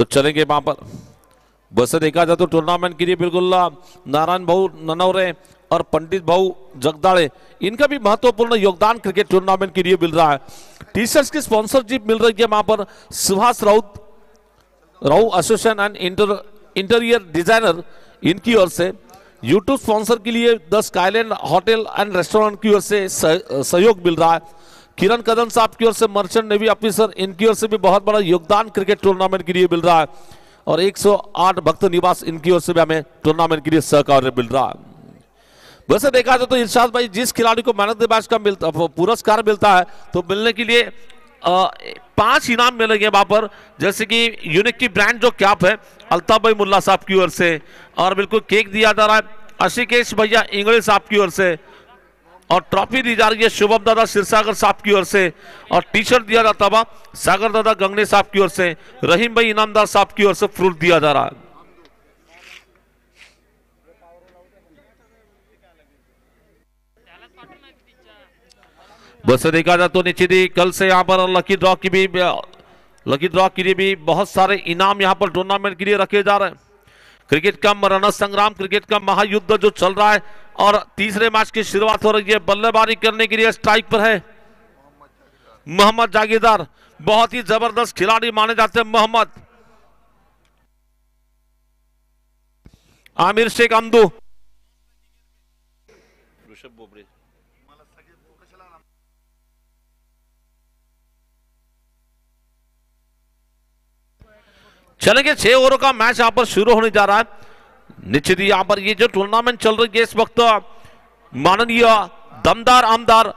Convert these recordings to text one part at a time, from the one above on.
तो चलेंगे वहां पर वैसे देखा जाए तो टूर्नामेंट के लिए बिल्कुल नारायण भाऊ ननौरे और पंडित भाऊ जगदाड़े इनका भी महत्वपूर्ण योगदान क्रिकेट टूर्नामेंट के लिए मिल रहा है टी शर्ट की स्पॉन्सरशिप मिल रही है वहां पर सुभाष राउत राउ association and inter interior designer इनकी ओर से यूट्यूब स्पॉन्सर के लिए the Skyland hotel and restaurant की ओर से सहयोग मिल रहा है किरण कदम साहब की ओर से मर्चेंट नेवी ऑफिसर इनकी ओर से भी बहुत बड़ा योगदान क्रिकेट टूर्नामेंट के लिए मिल रहा है और 108 भक्त निवास इनकी ओर से भी हमें टूर्नामेंट के लिए सहकार मिल रहा है वैसे देखा जाए तो इर्शाद भाई जिस खिलाड़ी को मैन ऑफ द मैच का मिलता पुरस्कार मिलता है तो मिलने के लिए पांच इनाम मिलेंगे वहां पर जैसे कि यूनिक की ब्रांड जो कैप है अल्ताफ भाई मुल्ला साहब की ओर से और बिल्कुल केक दिया जा रहा है अशिकेश भैया इंगड़े साहब की ओर से और ट्रॉफी दी जा रही है शुभम दादा सिरसागर साहब की ओर से और टी शर्ट दिया जाता हुआ सागर दादा गंगने साहब की ओर से रहीम भाई इनामदार साहब की ओर से फ्रूट दिया जा रहा है बस देखा जाए तो निश्चित ही कल से यहाँ पर लकी ड्रॉ की भी लकी ड्रॉ के लिए भी बहुत सारे इनाम यहाँ पर टूर्नामेंट के लिए रखे जा रहे हैं क्रिकेट का रण संग्राम क्रिकेट का महायुद्ध जो चल रहा है और तीसरे मैच की शुरुआत हो रही है बल्लेबाजी करने के लिए स्ट्राइक पर है मोहम्मद जागीरदार बहुत ही जबरदस्त खिलाड़ी माने जाते हैं मोहम्मद आमिर शेख अंदू ऋषभ चलेंगे छह ओवरों का मैच यहां पर शुरू होने जा रहा है निश्चित यहाँ पर ये जो टूर्नामेंट चल रही है इस वक्त माननीय दमदार आमदार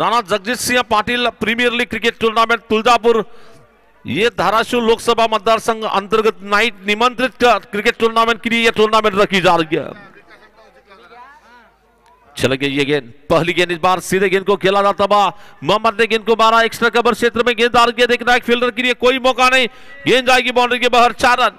Rana Jagjit Singh Patil premier league cricket tournament Tuljapur ये धाराशिव लोकसभा मतदार संघ अंतर्गत नाइट निमंत्रित क्रिकेट टूर्नामेंट के लिए यह टूर्नामेंट रखी जा रही है चले गए ये गेंद पहली गेंद इस बार सीधे गेंद को खेला जाता हुआ मोहम्मद ने गेंद को मारा एक्स्ट्रा कवर क्षेत्र में गेंद आ रही है देखना एक फील्डर के लिए कोई मौका नहीं गेंद जाएगी बाउंड्री के बाहर चार run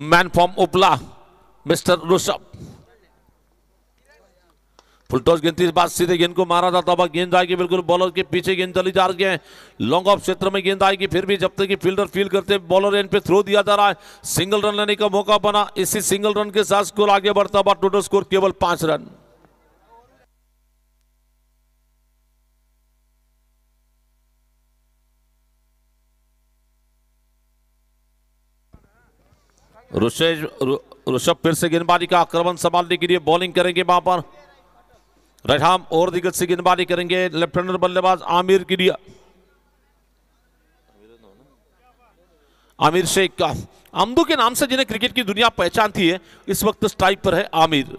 man from Upla, Mr. Rushabh. Full toss गेंद इस बार सीधे गेंद को मारा था तब गेंद आएगी बिल्कुल बॉलर के पीछे गेंद चली जा रही है लॉन्ग ऑफ क्षेत्र में गेंद आएगी फिर भी जब तक फील्डर फील करते बॉलर एंड पे थ्रो दिया जा रहा है सिंगल रन लेने का मौका बना इसी सिंगल रन के साथ स्कोर आगे बढ़ता टोटल स्कोर केवल पांच रन ऋषभ फिर से गेंदबाजी का आक्रमण संभालने के लिए बॉलिंग करेंगे वहां पर राइट और दिग्गज से गेंदबाजी करेंगे लेफ्ट हैंडर बल्लेबाज आमिर के लिए आमिर शेख का अम्बू के नाम से जिन्हें क्रिकेट की दुनिया पहचानती है इस वक्त स्ट्राइक पर है आमिर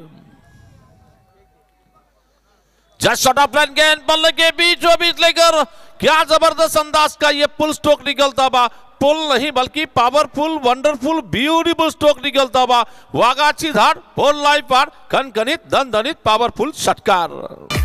जस्ट ऑफ गेंद बल्ले के बीचों बीच लेकर क्या जबरदस्त अंदाज का ये पुल स्ट्रोक निकलता बा पुल नहीं बल्कि पावरफुल वंडरफुल ब्यूटीफुल स्ट्रोक निकलता बा वागाची धार बोल लाइफ पार कनकनित दन दनित पावरफुल सटकार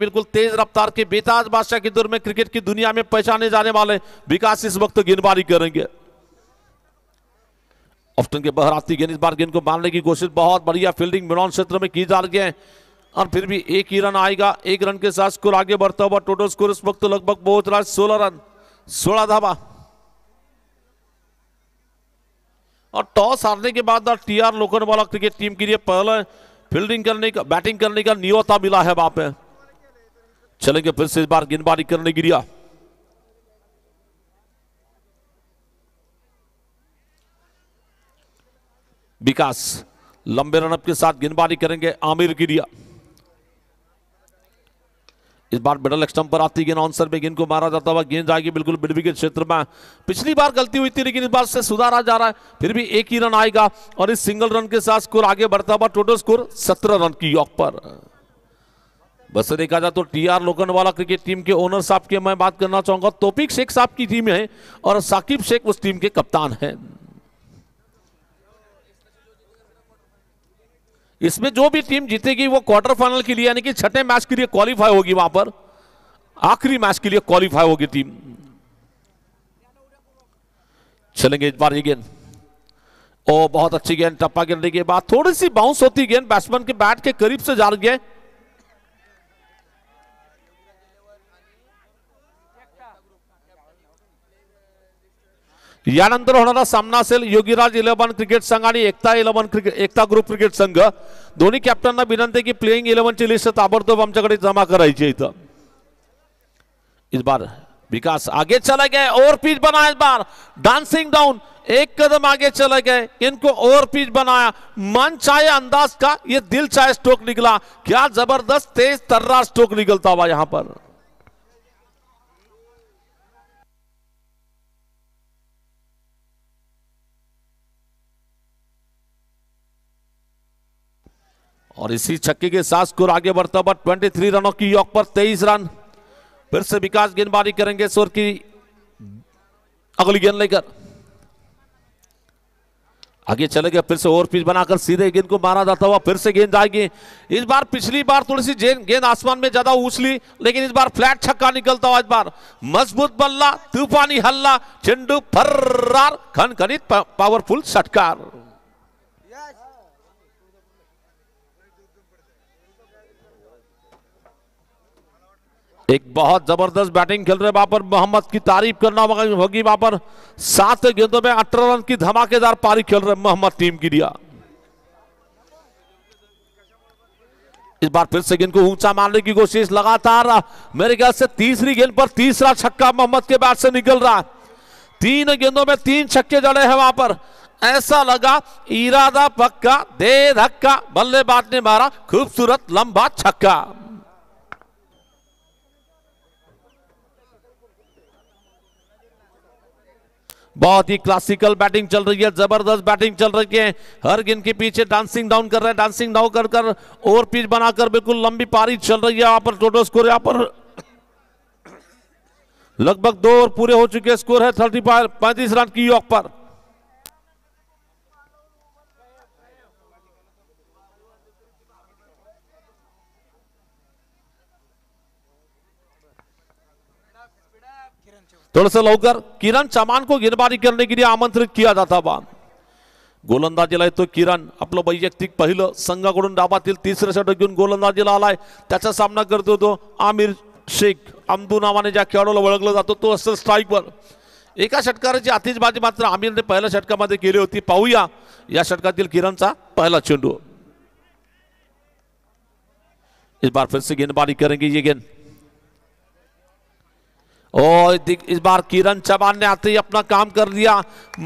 बिल्कुल तेज रफ्तार के बेताज बादशाह के दौर में क्रिकेट की दुनिया में पहचाने जाने वाले विकास इस वक्त गेंदबारी करेंगे ऑप्शन के बहराती गेंद इस बार गेंद को मारने की कोशिश बहुत बढ़िया फील्डिंग मिनॉन क्षेत्र में की जा रही है और फिर भी एक ही रन आएगा एक रन के साथ स्कोर आगे बढ़ता हुआ टोटल स्कोर इस वक्त लगभग बहुत रहा है सोलह रन सोलह धावा और टॉस हारने के बाद टी आर लोकन वाला क्रिकेट टीम के लिए पहले फील्डिंग करने का बैटिंग करने का न्योता मिला है वहां पर चलेंगे फिर से इस बार गेंदबाजी करने गिरिया विकास लंबे रनअप के साथ गेंदबाजी करेंगे आमिर गिरिया इस बार मिडल स्टंप पर आती गेंद ऑनसर में गेंद को मारा जाता हुआ गेंद आएगी बिल्कुल मिड विकेट क्षेत्र में पिछली बार गलती हुई थी लेकिन इस बार से सुधारा जा रहा है फिर भी एक ही रन आएगा और इस सिंगल रन के साथ स्कोर आगे बढ़ता हुआ टोटल स्कोर सत्रह रन की यॉक पर वैसे देखा जाए तो T R Lokhandwala cricket team के ओनर साहब की मैं बात करना चाहूंगा तोपिक शेख साहब की टीम है और साकिब शेख उस टीम के कप्तान है इसमें जो भी टीम जीतेगी वो क्वार्टर फाइनल के लिए यानी कि छठे मैच के लिए क्वालिफाई होगी वहां पर आखिरी मैच के लिए क्वालिफाई होगी टीम चलेंगे इस बार ये गेंद ओ बहुत अच्छी गेंद टप्पा गिरने के बाद थोड़ी सी बाउंस होती गेंद बैट्समैन के बैट के करीब से जा रही है यानंतर होणारा सामना असेल योगीराज इलेव्हन क्रिकेट संघ आणि Ekta eleven cricket Ekta group cricket संघ दोन्ही कॅप्टनना विनंती की प्लेईंग इलेव्हनची लिस्ट ताबडतोब आमच्याकडे जमा करायची इथं इस बार विकास आगे चला गया और पिच बनाया इस बार डांसिंग डाउन एक कदम आगे चला गए इनको और पिच बनाया मन चाहे अंदाज का ये दिल चाहे स्ट्रोक निकला क्या जबरदस्त तेज तर्रा स्ट्रोक निकलता हुआ यहां पर और इसी छक्के के साथ स्कोर आगे बढ़ता बट ट्वेंटी थ्री रनों की योग पर तेईस रन फिर से विकास गेंदबाजी करेंगे स्वर की अगली गेंद लेकर आगे चले गए फिर से ओवर पिच बनाकर सीधे गेंद को मारा जाता हुआ फिर से गेंद आएगी इस बार पिछली बार थोड़ी सी गेंद आसमान में ज्यादा उछली लेकिन इस बार फ्लैट छक्का निकलता हुआ इस बार मजबूत बल्ला तूफानी हल्ला चेंडू फर्रार खनखनित पावरफुल षटकार एक बहुत ज़बरदस्त बैटिंग खेल रहे वहां पर मोहम्मद की तारीफ करना होगी वहां पर सात गेंदों में अठारह रन की धमाकेदार पारी खेल रहे मोहम्मद टीम की दिया इस बार फिर से गेंद को ऊंचा मारने की कोशिश लगातार मेरे ख्याल से तीसरी गेंद पर तीसरा छक्का मोहम्मद के बैट से निकल रहा तीन गेंदों में तीन छक्के जड़े हैं वहां पर ऐसा लगा इरादा पक्का दे धक्का बल्लेबाज ने मारा खूबसूरत लंबा छक्का बहुत ही क्लासिकल बैटिंग चल रही है जबरदस्त बैटिंग चल रही है हर गेंद के पीछे डांसिंग डाउन कर रहे हैं डांसिंग डाउन कर कर ओवर पिच बनाकर बिल्कुल लंबी पारी चल रही है यहाँ पर टोटल स्कोर यहाँ पर लगभग दो ओवर पूरे हो चुके स्कोर है थर्टी फाइव पैंतीस रन की ओक पर थोडंसं लवकर किरण चमान को गिनबारी करने के लिए आमंत्रित किया जाता बा गोलंदाजीला येतो किरण आपलं वैयक्तिक पहिलं संघाकडून डाबातील तिसरं षटक घेऊन गोलंदाजीला आलाय त्याचा सामना करतो तो आमिर शेख आमदू नावाने ज्या खेळाडूला ओळखला जातो तो असतो स्ट्राईकवर एका षटकाराची आतिषबाजी मात्र आमिरने पहिल्या षटकामध्ये केली होती पाहूया या षटकातील किरणचा पहिला चेंडू इस बार फिर से करेंगे ये गेंद और इस बार किरण चौहान ने आते ही अपना काम कर लिया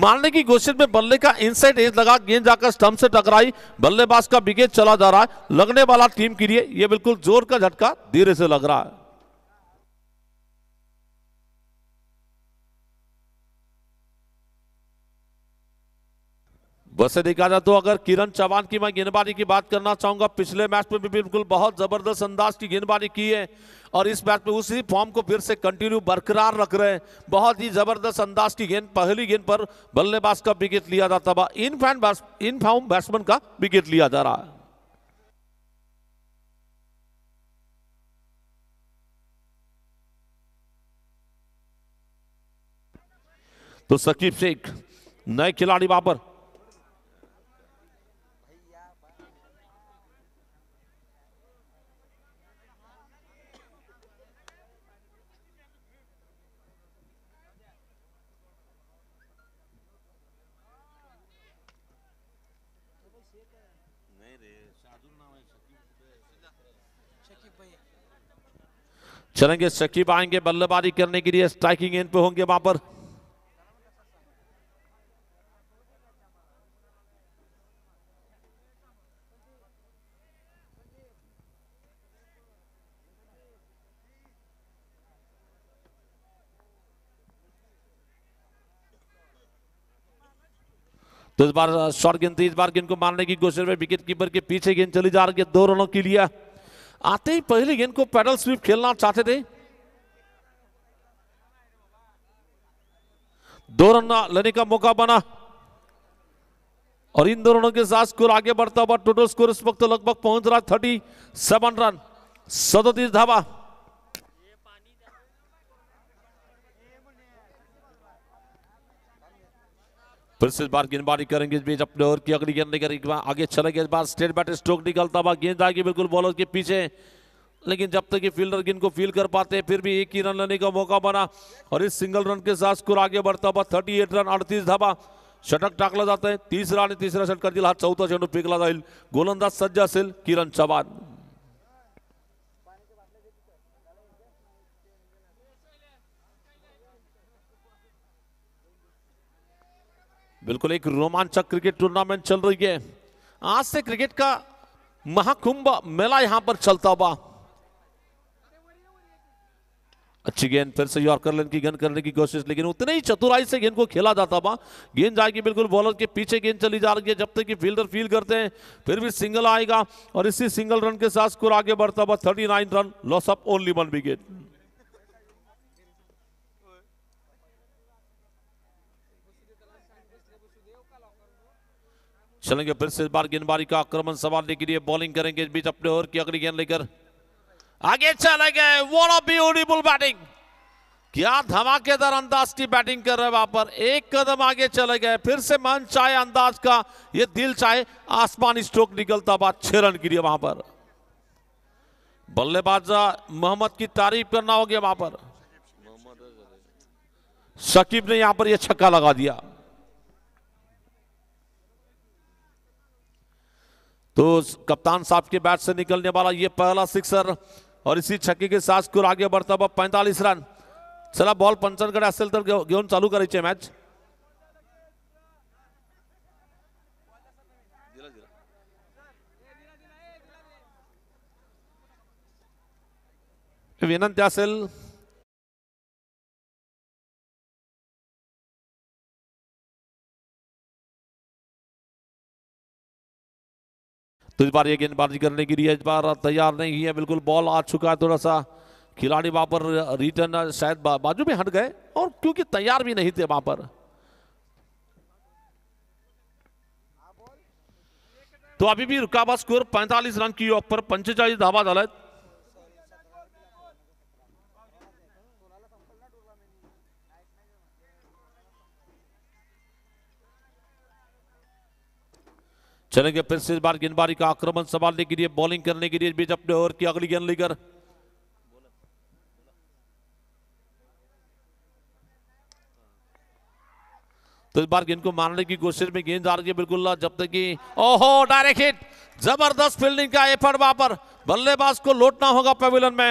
मारने की कोशिश में बल्ले का इनसाइड एज लगा गेंद जाकर स्टम्प से टकराई बल्लेबाज का विकेट चला जा रहा है लगने वाला टीम के लिए यह बिल्कुल जोर का झटका धीरे से लग रहा है वैसे देखा जाए तो अगर किरण चौहान की मैं गेंदबाजी की बात करना चाहूंगा पिछले मैच में भी बिल्कुल बहुत जबरदस्त अंदाज की गेंदबाजी की है और इस मैच में उसी फॉर्म को फिर से कंटिन्यू बरकरार रख रहे हैं बहुत ही जबरदस्त अंदाज की गेंद पहली गेंद पर बल्लेबाज का विकेट लिया जाता था in fan in form batsman का विकेट लिया जा रहा है तो सकीब शेख नए खिलाड़ी बाबर चलेंगे शकीब आएंगे बल्लेबाजी करने के लिए स्ट्राइकिंग एंड पे होंगे वहां पर तो इस बार शॉर्ट गेंद थी इस बार गेंद को मारने की कोशिश में विकेट कीपर के पीछे गेंद चली जा रही है दो रनों के लिए आते ही पहले गेंद को पैडल स्वीप खेलना चाहते थे दो रन लेने का मौका बना और इन दो रनों के साथ स्कोर आगे बढ़ता हुआ टोटल स्कोर इस वक्त लगभग पहुंच रहा थर्टी सेवन रन सदतीस धावा फिर से इस बार गेंदबाजी करेंगे इस बीच अपने ओवर की अगली गेंद लेकर आगे चलेंगे इस बार स्टेट बैट स्ट्रोक निकलता हुआ गेंद आगे बिल्कुल बॉलर के पीछे लेकिन जब तक ये फील्डर गेंद को फील कर पाते हैं फिर भी एक ही रन लेने का मौका बना और इस सिंगल रन के साथ स्कोर आगे बढ़ता हुआ थर्टी एट रन अड़तीस धाबा षटक टाकला जाता है तीसरा तीसरा तिसरा षटकार दिला हा चौथा चेंडू फेंकला जाए गोलंदाज सज्ज किरण चवान बिल्कुल एक रोमांचक क्रिकेट टूर्नामेंट चल रही है आज से क्रिकेट का महाकुंभ मेला यहां पर चलता हुआ अच्छी गेंद फिर से यॉर्कर लेन की गेंद करने की कोशिश लेकिन उतने ही चतुराई से गेंद को खेला जाता हुआ गेंद जाएगी बिल्कुल बॉलर के पीछे गेंद चली जा रही है जब तक कि फील्डर फील करते हैं फिर भी सिंगल आएगा और इसी सिंगल रन के साथ स्कोर आगे बढ़ता हुआ thirty nine run loss of only one wicket चलेंगे फिर से इस बार गेंदबारी का आक्रमण संभालने के लिए बॉलिंग करेंगे इस बीच अपने ओवर की अगली गेंद लेकर आगे चले गए ब्यूटीफुल बैटिंग क्या धमाकेदार अंदाज की बैटिंग कर रहे वहां पर एक कदम आगे चले गए फिर से मन चाहे अंदाज का ये दिल चाहे आसमान स्ट्रोक निकलता बात छह रन के लिए वहां पर बल्लेबाज मोहम्मद की तारीफ करना होगी वहां पर शकीब ने यहां पर यह छक्का लगा दिया तो कप्तान साहब के बैट से निकलने वाला ये पहला सिक्सर और इसी छक्के के साथ स्कोर आगे बढ़ता हुआ पैंतालीस रन चला बॉल पंचनगढ़ असल तक घेऊन चालू करायचे मैच विनंती तो इस बार ये गेंदबाजी करने के लिए इस बार तैयार नहीं है बिल्कुल बॉल आ चुका है थोड़ा सा खिलाड़ी वहां पर रिटर्न शायद बाजू में हट गए और क्योंकि तैयार भी नहीं थे वहां पर तो अभी भी रुकावा स्कोर पैंतालीस रन की ओर पर पंचेचाळीस धावा झालाय चलेंगे फिर से इस बार गेंदबारी का आक्रमण संभालने के लिए बॉलिंग करने के लिए बीच अपने ओवर की अगली गेंद लेकर तो इस बार गेंद को मारने की कोशिश में गेंद आ रही है बिल्कुल जब तक कि ओहो डायरेक्ट हिट जबरदस्त फील्डिंग का एफर्ट वहां पर बल्लेबाज को लौटना होगा पेविलन में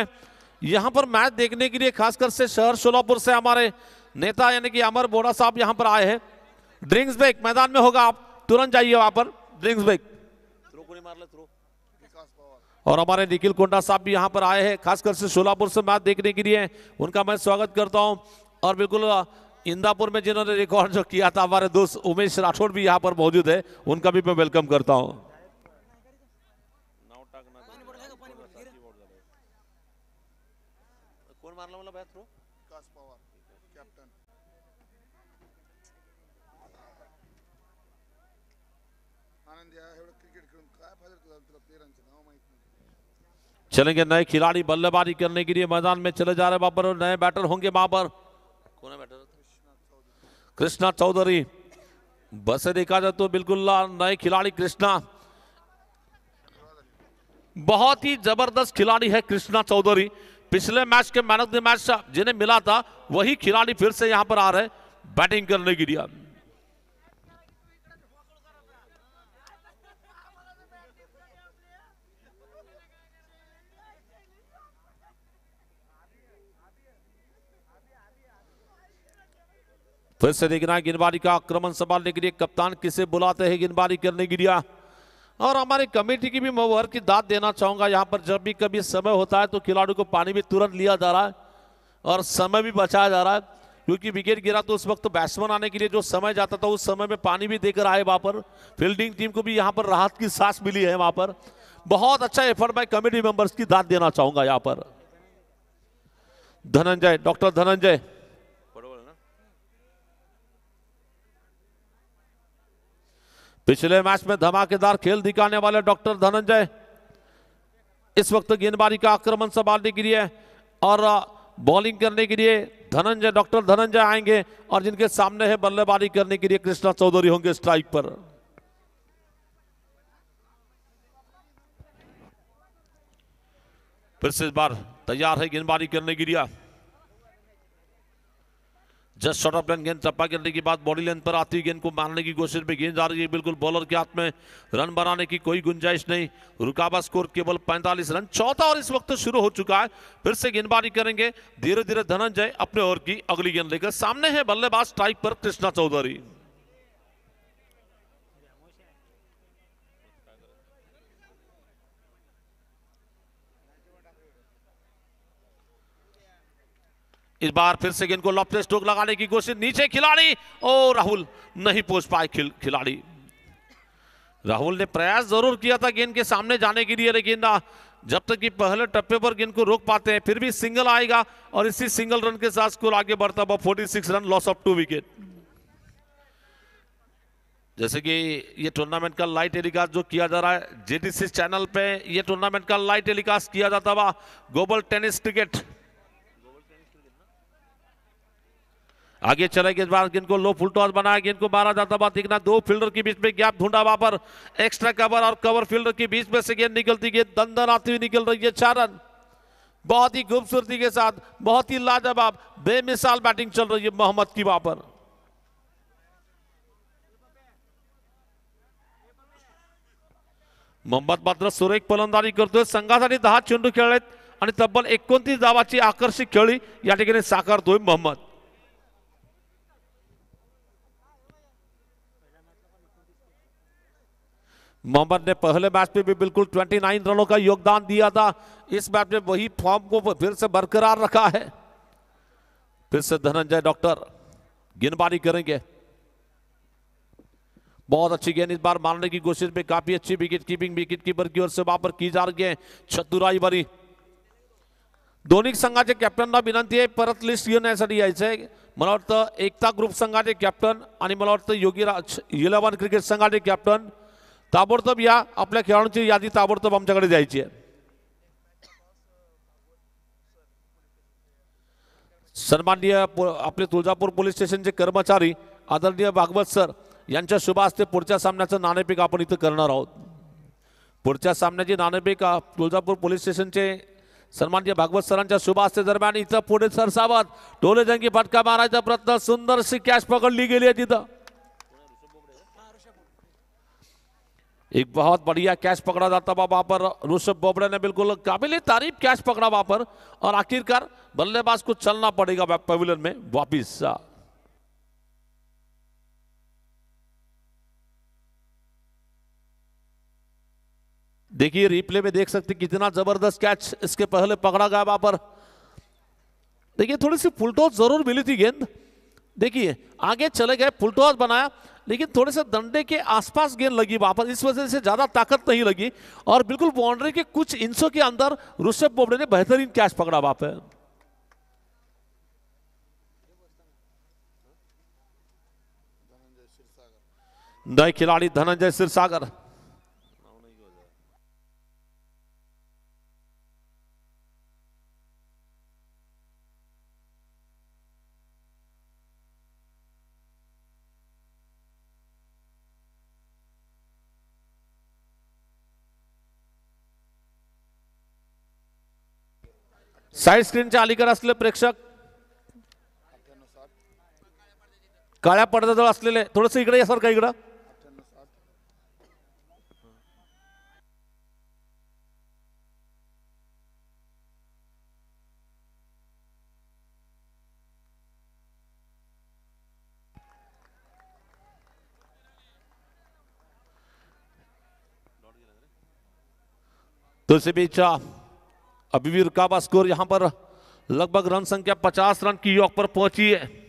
यहां पर मैच देखने के लिए खासकर से शहर सोलापुर से हमारे नेता यानी कि अमर बोरा साहब यहां पर आए हैं ड्रिंक्स ब्रेक मैदान में होगा आप तुरंत जाइए वहां पर ड्रिंक्स बैक और हमारे निखिल कोंडा साहब भी यहाँ पर आए हैं खासकर से सोलापुर से मैच देखने के लिए उनका मैं स्वागत करता हूँ और बिल्कुल इंदापुर में जिन्होंने रिकॉर्ड जो किया था हमारे दोस्त उमेश राठौड़ भी यहाँ पर मौजूद है उनका भी मैं वेलकम करता हूँ चलेंगे नए खिलाड़ी बल्लेबाजी करने के लिए मैदान में चले जा रहे बाबर नए बैटर होंगे वहां पर कौन है बैटर कृष्णा चौधरी बस देखा जाए तो बिल्कुल नए खिलाड़ी कृष्णा बहुत ही जबरदस्त खिलाड़ी है कृष्णा चौधरी पिछले मैच के मैन ऑफ द मैच जिन्हें मिला था वही खिलाड़ी फिर से यहां पर आ रहे बैटिंग करने के लिए फिर से देखना है गेंदबाजी का आक्रमण संभालने के लिए कप्तान किसे बुलाते हैं गेंदबाजी करने के लिए और हमारी कमेटी की भी मैं वर्ग की दाद देना चाहूंगा यहाँ पर जब भी कभी समय होता है तो खिलाड़ी को पानी भी तुरंत लिया जा रहा है और समय भी बचाया जा रहा है क्योंकि विकेट गिरा तो उस वक्त तो बैट्समैन आने के लिए जो समय जाता था उस समय में पानी भी देकर आए वहाँ पर फील्डिंग टीम को भी यहाँ पर राहत की सांस मिली है वहाँ पर बहुत अच्छा एफर्ट मैं कमेटी मेंबर्स की दाद देना चाहूंगा यहाँ पर धनंजय डॉक्टर धनंजय पिछले मैच में धमाकेदार खेल दिखाने वाले डॉक्टर धनंजय इस वक्त गेंदबाजी का आक्रमण संभालने के लिए और बॉलिंग करने के लिए धनंजय डॉक्टर धनंजय आएंगे और जिनके सामने है बल्लेबाजी करने के लिए कृष्णा चौधरी होंगे स्ट्राइक पर फिर से इस बार तैयार है गेंदबाजी करने के लिए जस्ट शॉट ऑफ लेंथ गेंद चप्पा गिरने के बाद बॉडी लेंथ पर आती गेंद को मारने की कोशिश में गेंद आ रही है बिल्कुल बॉलर के हाथ में रन बनाने की कोई गुंजाइश नहीं रुकावा स्कोर केवल 45 रन चौथा और इस वक्त तो शुरू हो चुका है फिर से गेंदबाजी करेंगे धीरे धीरे धनंजय अपने ओवर की अगली गेंद लेकर सामने है बल्लेबाज स्ट्राइक पर कृष्णा चौधरी इस बार फिर से गेंद को लॉफ्ट स्ट्रोक लगाने की कोशिश नीचे खिलाड़ी ओ राहुल नहीं पहुंच पाए खिल, खिलाड़ी राहुल ने प्रयास जरूर किया था गेंद के सामने जाने के लिए लेकिन जब तक कि पहले टप्पे पर गेंद को रोक पाते हैं फिर भी सिंगल आएगा और इसी सिंगल रन के साथ स्कोर आगे बढ़ता हुआ 46 run loss of two wicket जैसे कि ये टूर्नामेंट का लाइव टेलीकास्ट जो किया जा रहा है जेडीसी चैनल पे ये टूर्नामेंट का लाइव टेलीकास्ट किया जाता हुआ ग्लोबल टेनिस क्रिकेट आगे चले गए बार गेंद को लो फुल टॉस बनाया गेंद को मारा जाता बात दिखना दो फील्डर के बीच में गैप ढूंढा वहां पर एक्स्ट्रा कवर और कवर फील्डर के बीच में से गेंद निकलती गेंद दंदन आती हुई निकल रही है चार रन बहुत ही खूबसूरती के साथ बहुत ही लाजवाब बेमिसाल बैटिंग चल रही है मोहम्मद की वहां पर मोहम्मद मात्र सुरेख फलंदाजी करतोय संघा दहा चेंडू खेल तब्बल एक धावा आकर्षक खेळी या मोहम्मद मोहम्मद ने पहले मैच में भी बिल्कुल 29 रनों का योगदान दिया था इस मैच में वही फॉर्म को फिर से बरकरार रखा है फिर से धनंजय डॉक्टर गेंदबाजी करेंगे बहुत अच्छी गेंद इस बार मारने की कोशिश में काफी अच्छी विकेट कीपिंग विकेट कीपर की ओर से वहां पर की जा रही है छतुराई बरी दोन्ही कैप्टन का विनंती है परत लिस्ट घेऊन ऐसे मतलब एकता ग्रुप संघाचे कैप्टन मतलब योगी इलेवन योगीराज क्रिकेट संघाचे कैप्टन ताबडतोब या आपल्या खेळाडूंची यादी ताबडतोब आमच्याकडे द्यायची आहे सन्माननीय आपले तुळजापूर पोलीस स्टेशनचे कर्मचारी आदरणीय भागवत सर यांच्या शुभ पुढच्या सामन्याचं नाणेपेक आपण इथं करणार आहोत पुढच्या सामन्याची नाणेपेक तुळजापूर पोलीस स्टेशनचे सन्माननीय भागवत सरांच्या शुभ दरम्यान इथं पुढे सरसावत टोले जंगी फटका मारायचा प्रयत्न सुंदरशी कॅश पकडली गेली आहे तिथं एक बहुत बढ़िया कैच पकड़ा जाता था वहां पर ऋषभ बोबड़े ने बिल्कुल काबिल तारीफ कैच पकड़ा वहां पर और आखिरकार बल्लेबाज को चलना पड़ेगा पवेलियन में वापिस देखिए रिप्ले में देख सकते कितना जबरदस्त कैच इसके पहले पकड़ा गया वहां पर देखिए थोड़ी सी फुलटॉस जरूर मिली थी गेंद देखिए आगे चले गए फुलटॉस बनाया लेकिन थोड़े से दंडे के आसपास गेंद लगी वापस इस वजह से ज़्यादा ताकत नहीं लगी और बिल्कुल बाउंड्री के कुछ इंचों के अंदर ऋषभ बोबड़े ने बेहतरीन कैच पकड़ा वहाँ नए खिलाड़ी धनंजय सिरसागर साईड स्क्रीनच्या अलीकडे असलेले प्रेक्षक काळ्या पडद्याजवळ असलेले थोडस इकडे या का इकडं तुलसीबीच्या अभी भी स्कोर यहां पर लगभग रन संख्या 50 रन की योग पर पहुंची है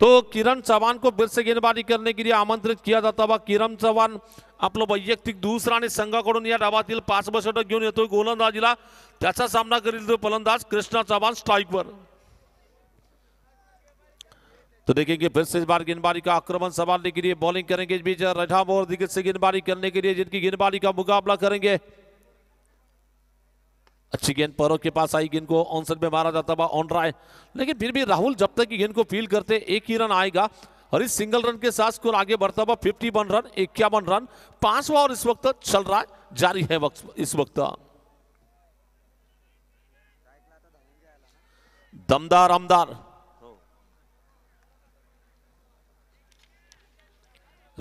तो किरण चौहान को फिर से गेंदबाजी करने के लिए आमंत्रित किया जाता व किरण चव्हाण आपलं वैयक्तिक दुसरा आणि संघाकडून या डावातील पाच बसटक घेऊन येतोय गोलंदाजीला त्याचा सामना करील तो फलंदाज कृष्णा चव्हाण स्ट्राइकवर तो देखेंगे फिर से इस बार गेंदबाजी का आक्रमण संभालने के लिए बॉलिंग करेंगे इस बीच रठा मोहर दिग्गज से गेंदबाजी करने के लिए जिनकी गेंदबाजी का मुकाबला करेंगे अच्छी गेंद पर के पास आई गेंद को ऑनसन में मारा जाता हुआ ऑन राय लेकिन फिर भी राहुल जब तक गेंद को फील करते एक ही रन आएगा और इस सिंगल रन के साथ स्कोर आगे बढ़ता हुआ फिफ्टी वन रन इक्यावन रन पांचवा और इस वक्त चल रहा है जारी है इस वक्त दमदार अमदार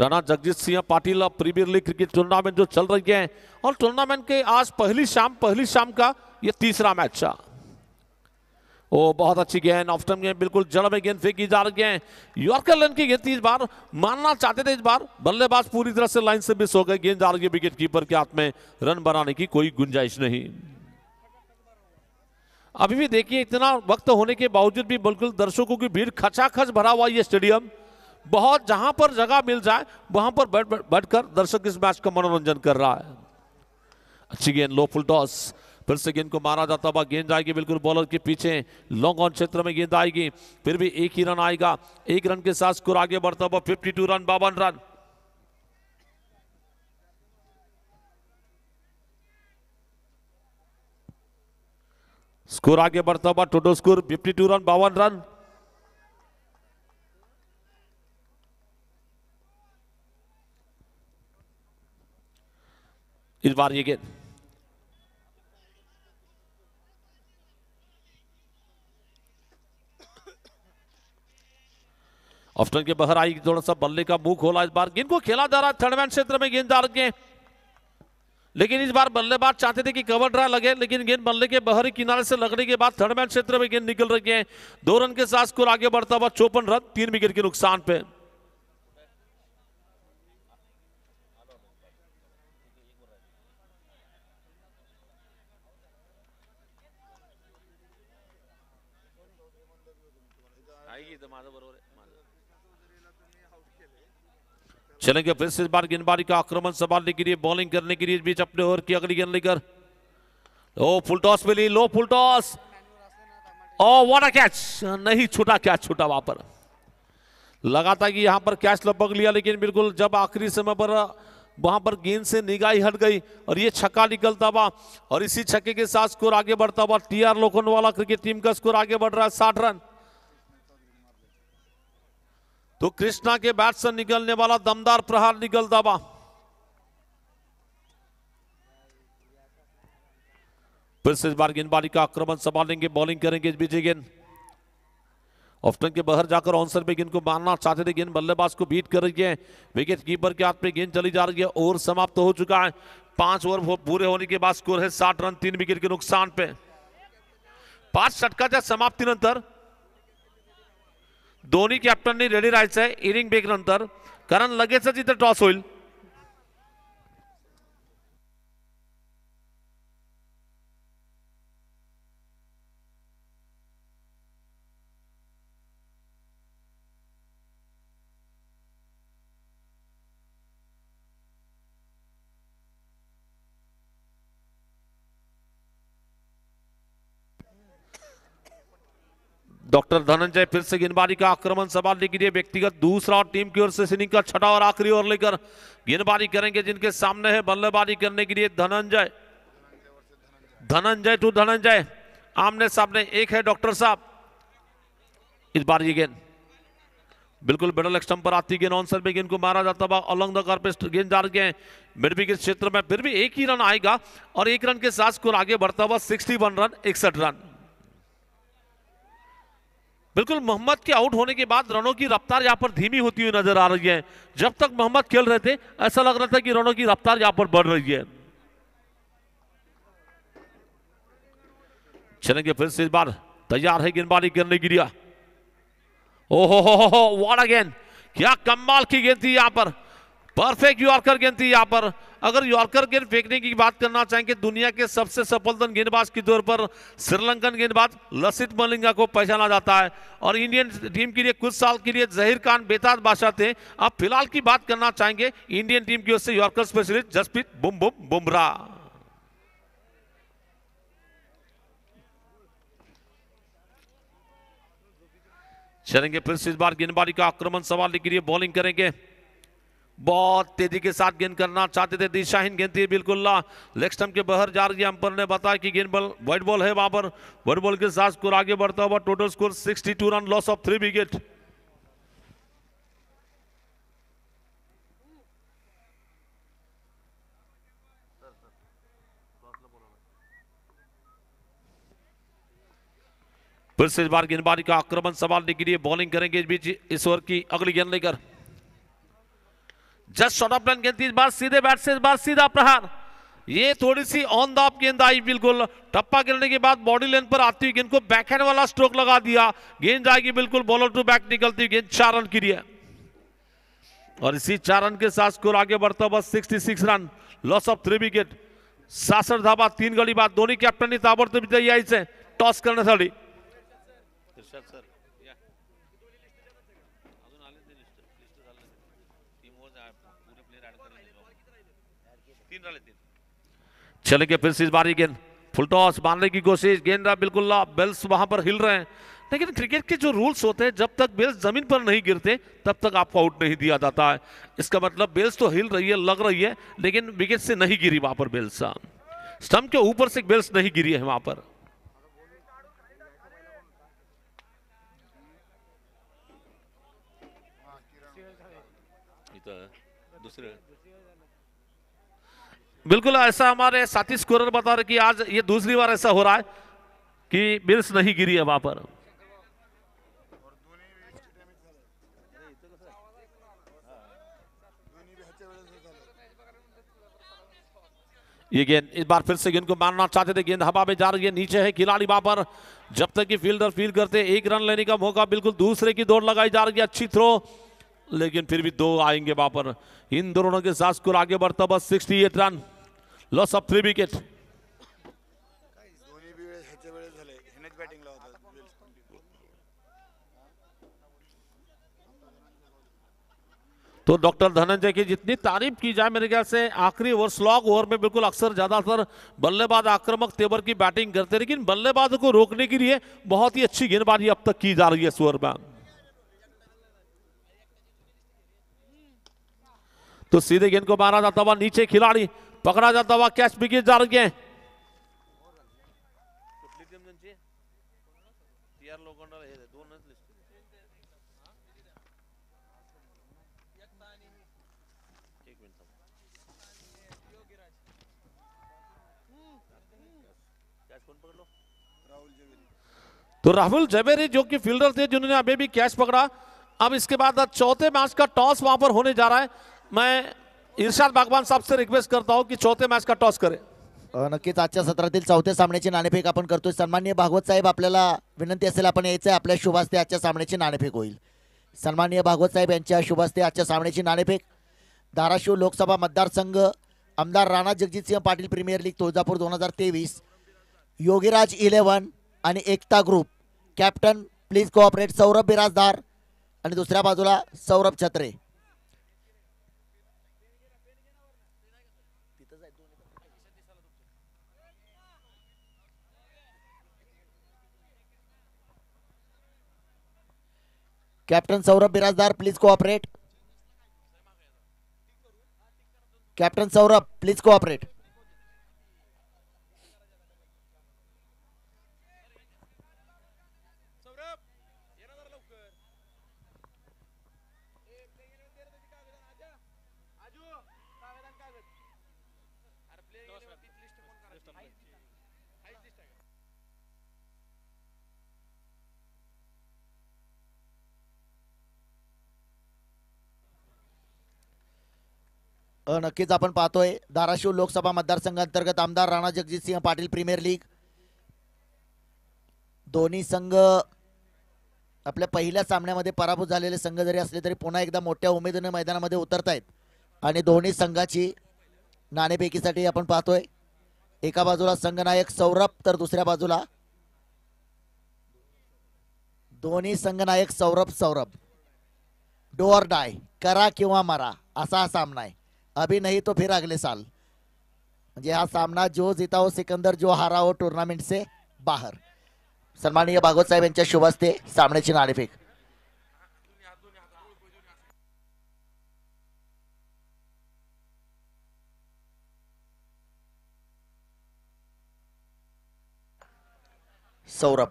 Rana Jagjit Singh Patil premier league cricket tournament जो चल रही है और टूर्नामेंट के आज पहली शाम पहली शाम का ये तीसरा मैच था ओ बहुत अच्छी गेंद ऑफ गेंद बिल्कुल जड़ में गेंद फेंकी जा रही है यॉर्कर लेन की गेंद इस बार मानना चाहते थे इस बार बल्लेबाज पूरी तरह से लाइन से मिस हो गए गेंद जा रही है विकेट कीपर के हाथ में रन बनाने की कोई गुंजाइश नहीं अभी भी देखिए इतना वक्त होने के बावजूद भी बिल्कुल दर्शकों की भीड़ खचाखच भरा हुआ ये स्टेडियम बहुत जहां पर जगह मिल जाए वहां पर बैठ बैठकर दर्शक इस मैच का मनोरंजन कर रहा है अच्छी गेंद लो फुल टॉस फिर से गेंद को मारा जाता हुआ गेंद आएगी बिल्कुल बॉलर के पीछे लॉन्ग ऑन क्षेत्र में गेंद आएगी फिर भी एक ही रन आएगा एक रन के साथ स्कोर आगे बढ़ता हुआ टू रन बावन रन स्कोर आगे बढ़ता हुआ टोटल स्कोर 52 रन बावन रन इस बार ये गेंद ऑफ्टन के बहर आई थोड़ा सा बल्ले का मुंह खोला इस बार गेंद को खेला जा रहा थर्डमैन क्षेत्र में गेंद डाल गए लेकिन इस बार बल्लेबाज चाहते थे कि कवर ड्रा लगे लेकिन गेंद बल्ले के बहरी किनारे से लगने के बाद थर्डमैन क्षेत्र में गेंद निकल रही है दो रन के साथ स्कोर आगे बढ़ता हुआ चौपन रन तीन विकेट के नुकसान पे चलेंगे फिर से इस बार गेंदबारी का आक्रमण संभालने के लिए बॉलिंग करने के लिए बीच अपने ओवर की अगली गेंद लेकर लो फुल टॉस मिली low full toss oh what a catch नहीं छोटा कैच छोटा वहां पर लगा था कि यहां पर कैच लगभग लिया लेकिन बिल्कुल जब आखिरी समय पर वहां पर गेंद से निगाह हट गई और ये छक्का निकलता हुआ और इसी छक्के के साथ स्कोर आगे बढ़ता हुआ T R Lokhandwala cricket team का स्कोर आगे बढ़ रहा है साठ रन तो कृष्णा के बैट से निकलने वाला दमदार प्रहार निकल दबा फिर से इस बार गेंदबाजी का आक्रमण संभालेंगे बॉलिंग करेंगे बीजी गेंद ऑफ्टन के बाहर जाकर ऑनसर पे गेंद को मारना चाहते थे गेंद बल्लेबाज को बीट कर रही है विकेट कीपर के हाथ पे गेंद चली जा रही है ओवर समाप्त तो हो चुका है पांच ओवर पूरे होने के बाद स्कोर है साठ रन तीन विकेट के नुकसान पे पांच समाप्ति नंतर दोन्ही कॅप्टननी रेडी राहायचं आहे इनिंग ब्रेकनंतर कारण लगेचच इथं टॉस होईल डॉक्टर धनंजय फिर से गेंदबाजी का आक्रमण संभालने के लिए व्यक्तिगत दूसरा और टीम की ओर से सीनिंग का छठा और आखिरी ओवर लेकर गेंदबाजी करेंगे जिनके सामने है बल्लेबाजी करने के लिए धनंजय धनंजय टू धनंजय आमने सामने एक है डॉक्टर साहब इस बार ये गेंद बिल्कुल मिडल एक्सटम पर आती गेंद ऑनसर में गेंद को मारा जाता हुआ अलंग द गेंद जा रही है मिड विकेट क्षेत्र में फिर भी एक ही रन आएगा और एक रन के साथ स्कोर आगे बढ़ता हुआ सिक्सटी रन इकसठ रन बिल्कुल मोहम्मद के आउट होने के बाद रनों की रफ्तार यहाँ पर धीमी होती हुई नजर आ रही है जब तक मोहम्मद खेल रहे थे ऐसा लग रहा था कि रनों की रफ्तार यहाँ पर बढ़ रही है चलेंगे फिर से इस बार तैयार है गेंदबाजी करने के लिए ओहो हो हो वॉट अगेन क्या कमाल की गेंद थी यहां पर परफेक्ट यॉर्कर गेंद थी यहाँ पर अगर यॉर्कर गेंद फेंकने की बात करना चाहेंगे दुनिया के सबसे सफलतम गेंदबाज के तौर पर श्रीलंकन गेंदबाज लसित मलिंगा को पहचाना जाता है और इंडियन टीम के लिए कुछ साल के लिए जहीर खान बेताज बादशाह थे अब फिलहाल की बात करना चाहेंगे इंडियन टीम की ओर से यॉर्कर स्पेशलिस्ट जसप्रीत बुम बुम बुमराह चलेंगे फिर इस बार गेंदबाजी का आक्रमण सवाल के लिए बॉलिंग करेंगे बहुत तेजी के साथ गेंद करना चाहते थे दिशाहीन गेंद थी बिल्कुल लेग स्टम्प के बाहर जा रही है अंपर ने बताया कि गेंद बॉल व्हाइट बॉल है वहां पर व्हाइट बॉल के साथ स्कोर आगे बढ़ता हुआ total score 62 run loss of three wicket फिर से इस बार गेंदबाजी का आक्रमण सवाल के लिए बॉलिंग करेंगे इस बीच इस ओवर की अगली गेंद लेकर जस्ट शॉट ऑफ लाइन गेंद इस बार सीधे बैट से इस बार सीधा प्रहार ये थोड़ी सी ऑन द ऑफ गेंद आई बिल्कुल टप्पा गिरने के बाद बॉडी लेन पर आती हुई गेंद को बैकहैंड वाला स्ट्रोक लगा दिया गेंद जाएगी बिल्कुल बॉलर टू बैक निकलती हुई गेंद चार रन की है और इसी चार रन के साथ स्कोर आगे बढ़ता हुआ 66 run loss of three wicket सासर धाबा तीन गड़ी बाद दोन्ही कॅप्टननी ताबडतोब इथे यायचंय टॉस करने सर चलेंगे फिर से इस बारी गेंद फुल टॉस मारने की कोशिश गेंद रहा बिल्कुल बेल्स वहां पर हिल रहे हैं लेकिन क्रिकेट के जो रूल्स होते हैं जब तक बेल्स जमीन पर नहीं गिरते तब तक आपको आउट नहीं दिया जाता है इसका मतलब बेल्स तो हिल रही है लग रही है लेकिन विकेट से नहीं गिरी वहां पर बेल्स स्टम्प के ऊपर से बेल्स नहीं गिरी है वहां पर बिल्कुल ऐसा हमारे साथी स्कोरर बता रहे कि आज ये दूसरी बार ऐसा हो रहा है कि बिल्स नहीं गिरी है वहां पर ये गेंद इस बार फिर से गेंद को मारना चाहते थे गेंद हवा में जा रही है नीचे है खिलाड़ी वहां पर जब तक कि फील्डर फील करते एक रन लेने का मौका बिल्कुल दूसरे की दौड़ लगाई जा रही है अच्छी थ्रो लेकिन फिर भी दो आएंगे वहां पर इन दोनों के साथ स्कोर आगे बढ़ता बस sixty eight run loss of three wicket तो डॉक्टर धनंजय की जितनी तारीफ की जाए मेरे ख्याल से आखिरी ओवर स्लॉग ओवर में बिल्कुल अक्सर ज़्यादातर बल्लेबाज आक्रमक तेवर की बैटिंग करते लेकिन बल्लेबाज को रोकने के लिए बहुत ही अच्छी गेंदबाजी अब तक की जा रही है सुअरमैन तो सीधे गेंद को मारा जाता हुआ नीचे खिलाड़ी पकड़ा जाता हुआ कैच भी गिर जा रही है तो राहुल जवेरी जो कि फील्डर थे जिन्होंने अभी भी कैच पकड़ा अब इसके बाद चौथे मैच का टॉस वहां पर होने जा रहा है मैं इर्शाद बागवान साहब से रिक्वेस्ट करता हूं कि चौथे मैच का टॉस करें नक्कीच आजच्या सत्रातील चौथ्या सामन्याची नाणेफेक आपण करतोय सन्मान्य भागवत साहेब आपल्याला विनंती असेल आपण यायचं आपल्या शुभास्ते आजच्या सामन्याची नाणेफेक होईल सन्मान्य भागवत साहेब यांच्या शुभास्ते आजच्या सामन्याची नाणेफेक धाराशिव लोकसभा मतदारसंघ आमदार राणा जगजितसिंह पाटील प्रीमियर लीग तुळजापूर दोन हजार तेवीस योगीराज इलेव्हन आणि Ekta group captain please cooperate Saurabh Birajdar आणि दुसऱ्या बाजूला Saurabh Chhatre captain Saurabh Birajdar please cooperate captain Saurabh please cooperate नक्कीच आपण पाहतोय धाराशिव लोकसभा मतदारसंघांतर्गत आमदार राणा सिंह पाटील प्रीमियर लीग दोन्ही संघ आपल्या पहिल्या सामन्यामध्ये पराभूत झालेले संघ जरी असले तरी पुन्हा एकदा मोठ्या उमेदीने मैदानामध्ये उतरतायत आणि दोन्ही संघाची नाणेपैकीसाठी आपण पाहतोय एका बाजूला संघनायक सौरभ तर दुसऱ्या बाजूला दोन्ही संघनायक सौरभ सौरभ डोअर डाय करा किंवा मरा असा हा सामना आहे अभी नहीं तो फिर अगले साल म्हणजे हा सामना जो हो सिकंदर जो हारा हो टूर्नामेंट से बाहर. सन्माननीय भागवत साहेब यांच्या शुभ असते सामन्याची नाणेफेक Saurabh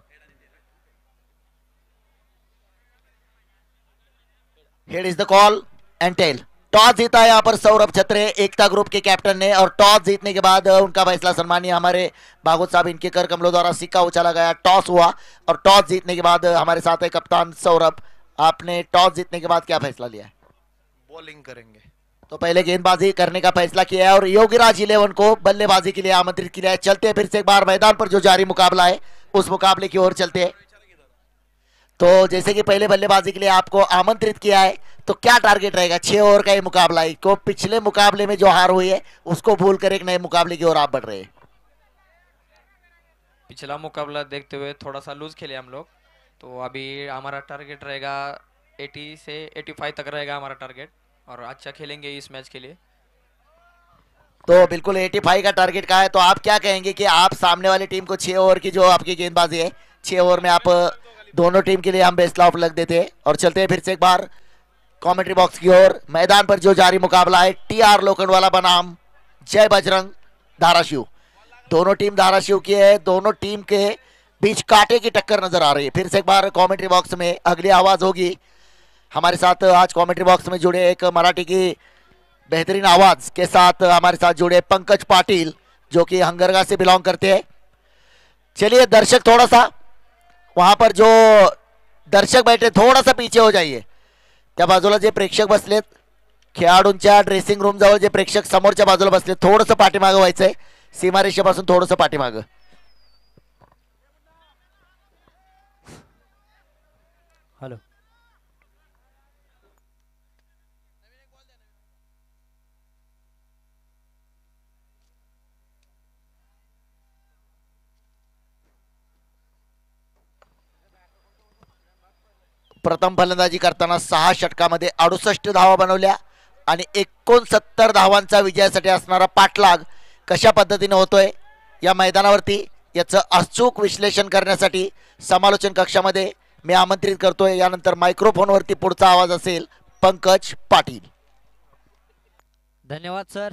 head is the call and tail toss जीता यहां पर सौरभ छत्रे एकता ग्रुप के कैप्टन ने और टॉस जीतने के बाद उनका फैसला सम्मानी हमारे भागवत साहब इनके कर कमलों द्वारा सिक्का उछाला गया टॉस हुआ और टॉस जीतने के बाद हमारे साथ है कप्तान सौरभ आपने टॉस जीतने के बाद क्या फैसला लिया बॉलिंग करेंगे तो पहले गेंदबाजी करने का फैसला किया है और योगीराज इलेवन को बल्लेबाजी के लिए आमंत्रित किया है चलते हैं फिर से एक बार मैदान पर जो जारी मुकाबला है उस मुकाबले की ओर चलते हैं तो जैसे कि पहले बल्लेबाजी के लिए आपको आमंत्रित किया है तो क्या टारगेट रहेगा छह ओवर का ये मुकाबला है को पिछले मुकाबले में जो हार हुई है उसको भूल कर एक नए मुकाबले की ओर आप बढ़ रहे हैं पिछला मुकाबला देखते हुए थोड़ा सा लूज खेले हम लोग तो अभी हमारा टारगेट रहेगा 80 से 85 तक रहेगा हमारा टारगेट और अच्छा खेलेंगे इस मैच के लिए तो बिल्कुल 85 का टारगेट का है तो आप क्या कहेंगे कि आप सामने वाली टीम को छह ओवर की जो आपकी गेंदबाजी है छह ओवर में आप दोनों टीम के लिए हम बेस्ट ऑफ लग देते हैं और चलते हैं फिर से एक बार कमेंट्री बॉक्स की ओर मैदान पर जो जारी मुकाबला है टी आर लोखंडवाला बनाम जय बजरंग धाराशिव दोनों टीम धाराशिव की है दोनों टीम के बीच कांटे की टक्कर नजर आ रही है फिर से एक बार कॉमेंट्री बॉक्स में अगली आवाज होगी हमारे साथ आज कॉमेंट्री बॉक्स में जुड़े एक मराठी की बेहतरीन आवाज के साथ हमारे साथ जुड़े पंकज पाटिल जो कि हंगरगा से बिलोंग करते हैं चलिए दर्शक थोड़ा सा वहाँ पर जो दर्शक बैठे थोड़ा सा पीछे हो जाइए त्या बाजूला जे प्रेक्षक बसलेत खेळाडूंच्या ड्रेसिंग रूम रूमजवळ जे प्रेक्षक समोरच्या बाजूला बसले थोडस पाठीमागं व्हायचं आहे सीमारेषेपासून थोडस पाठीमाग प्रथम फलंदाजी करताना सहा षटकामध्ये अडुसष्ट धावा बनवल्या आणि एकोणसत्तर धावांचा विजयासाठी असणारा पाठलाग कशा पद्धतीने होतोय या मैदानावरती याचं अचूक विश्लेषण करण्यासाठी समालोचन कक्षामध्ये मी आमंत्रित करतोय यानंतर मायक्रोफोनवरती पुढचा आवाज असेल पंकज पाटील धन्यवाद sir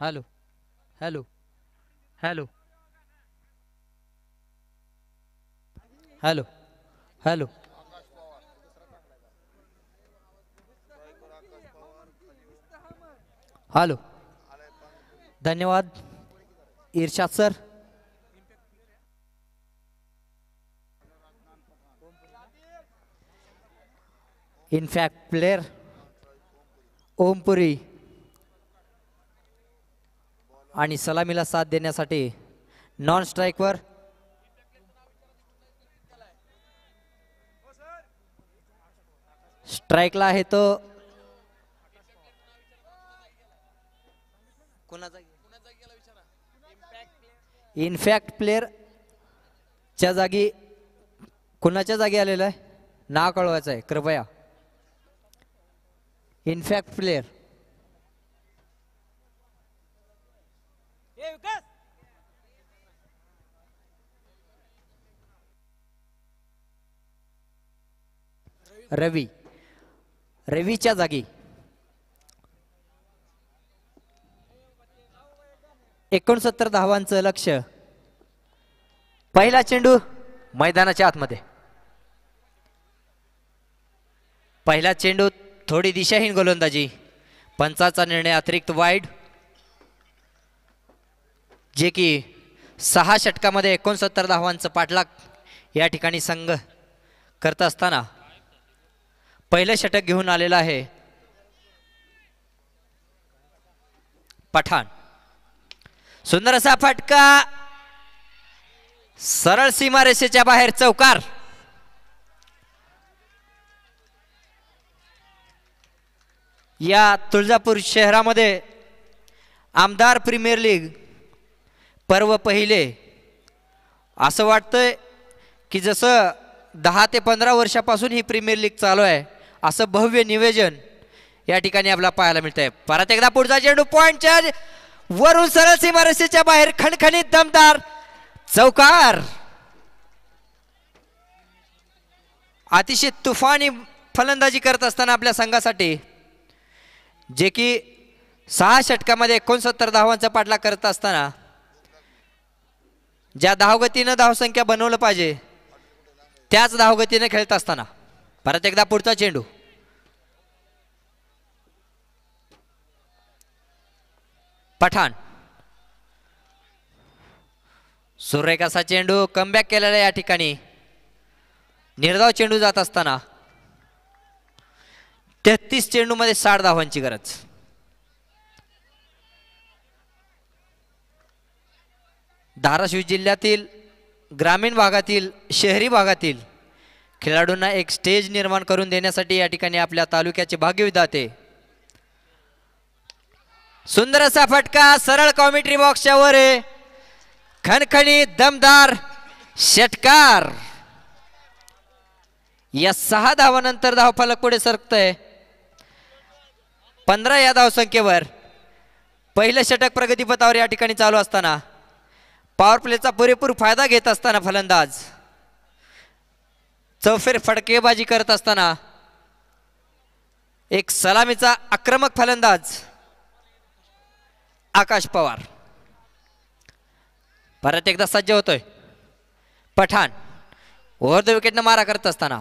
hello hello hello hello hello hello धन्यवाद Irshad sir in fact player Om Puri आणि सलामीला साथ देण्यासाठी नॉन स्ट्राईकवर स्ट्राईकला आहे तो कोणाचा इनफॅक्ट प्लेअरच्या जागी कुणाच्या जागी आलेला आहे ना कळवायचं आहे कृपया इनफॅक्ट प्लेअर रवी रवीच्या जागी एकोणसत्तर धावांचं लक्ष पहिला चेंडू मैदानाच्या आतमध्ये पहिला चेंडू थोडी दिशाहीन गोलंदाजी पंचाचा निर्णय अतिरिक्त वाईड जे की सहा षटकामध्ये एकोणसत्तर धावांचं पाठलाग या ठिकाणी संघ करत असताना पहिलं षटक घेऊन आलेलं आहे पठाण सुंदर असा फटका सरळ सीमारेषेच्या बाहेर चौकार या तुळजापूर शहरामध्ये आमदार प्रीमियर लीग पर्व पहिले असं वाटतंय की जसं दहा ते पंधरा वर्षापासून ही प्रीमियर लीग चालू आहे असं भव्य निवेदन या ठिकाणी आपल्याला पाहायला मिळत आहे परत एकदा पुढचा चेंडू पॉईंटच्या वरून सरळ सीमारसीच्या बाहेर खणखणीत दमदार चौकार अतिशय तुफानी फलंदाजी करत असताना आपल्या संघासाठी जे की सहा षटकामध्ये एकोणसत्तर धावांचा पाठला करत असताना ज्या धावगतीनं धावसंख्या बनवलं पाहिजे त्याच धावगतीनं खेळत असताना परत एकदा पुढचा चेंडू पठाण सुरेखाचा चेंडू कमबॅक केलेला या ठिकाणी निर्धाव चेंडू जात असताना तेहतीस मध्ये साठ धावांची गरज धाराशिव जिल्ह्यातील ग्रामीण भागातील शहरी भागातील खेळाडूंना एक स्टेज निर्माण करून देण्यासाठी या ठिकाणी आपल्या तालुक्याचे भाग्य जाते सुंदर असा फटका सरळ कॉमेंट्री बॉक्सच्या वर आहे खणखणी दमदार षटकार या सहा धावानंतर धाव फलक पुढे सरकतय पंधरा या धावसंख्येवर पहिलं षटक प्रगतीपथावर या ठिकाणी चालू असताना पॉवर प्लेचा पुरेपूर फायदा घेत असताना फलंदाज चौफेर फडकेबाजी करत असताना एक सलामीचा आक्रमक फलंदाज आकाश पवार परत एकदा सज्ज होतोय पठाण ओव्हर द विकेटनं मारा करत असताना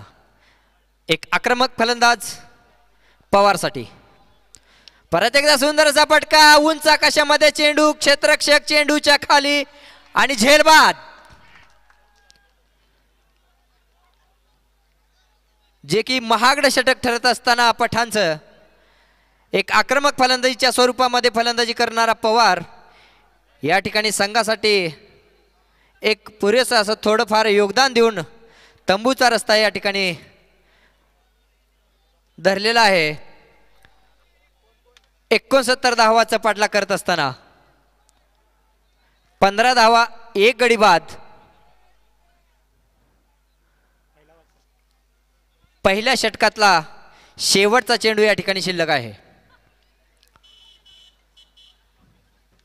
एक आक्रमक फलंदाज पवारसाठी परत एकदा सुंदर फटका उंच आकाशामध्ये चेंडू क्षेत्रक्षक चेंडूच्या खाली आणि झेलबाद जे की महागड षटक ठरत असताना पठांचं एक आक्रमक फलंदाजीच्या स्वरूपामध्ये फलंदाजी करणारा पवार या ठिकाणी संघासाठी एक पुरेसं असं थोडंफार योगदान देऊन तंबूचा रस्ता या ठिकाणी धरलेला आहे एकोणसत्तर दहावाचा पाठला करत असताना पंधरा धावा एक गडी बाद पहिल्या षटकातला शेवटचा चेंडू या ठिकाणी शिल्लक आहे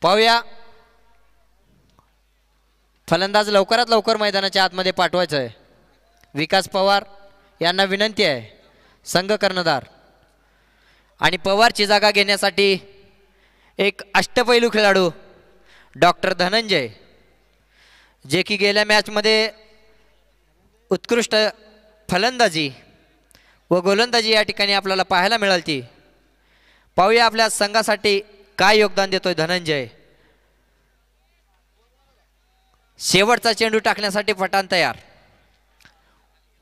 पाहूया फलंदाज लवकरात लवकर मैदानाच्या आतमध्ये पाठवायचं आहे विकास पवार यांना विनंती आहे संघ कर्णधार आणि पवारची जागा घेण्यासाठी एक अष्टपैलू खेळाडू डॉक्टर धनंजय जे की गेल्या मॅचमध्ये उत्कृष्ट फलंदाजी व गोलंदाजी या ठिकाणी आपल्याला पाहायला मिळाली पाहूया आपल्या संघासाठी काय योगदान देतोय धनंजय शेवटचा चेंडू टाकण्यासाठी पठाण तयार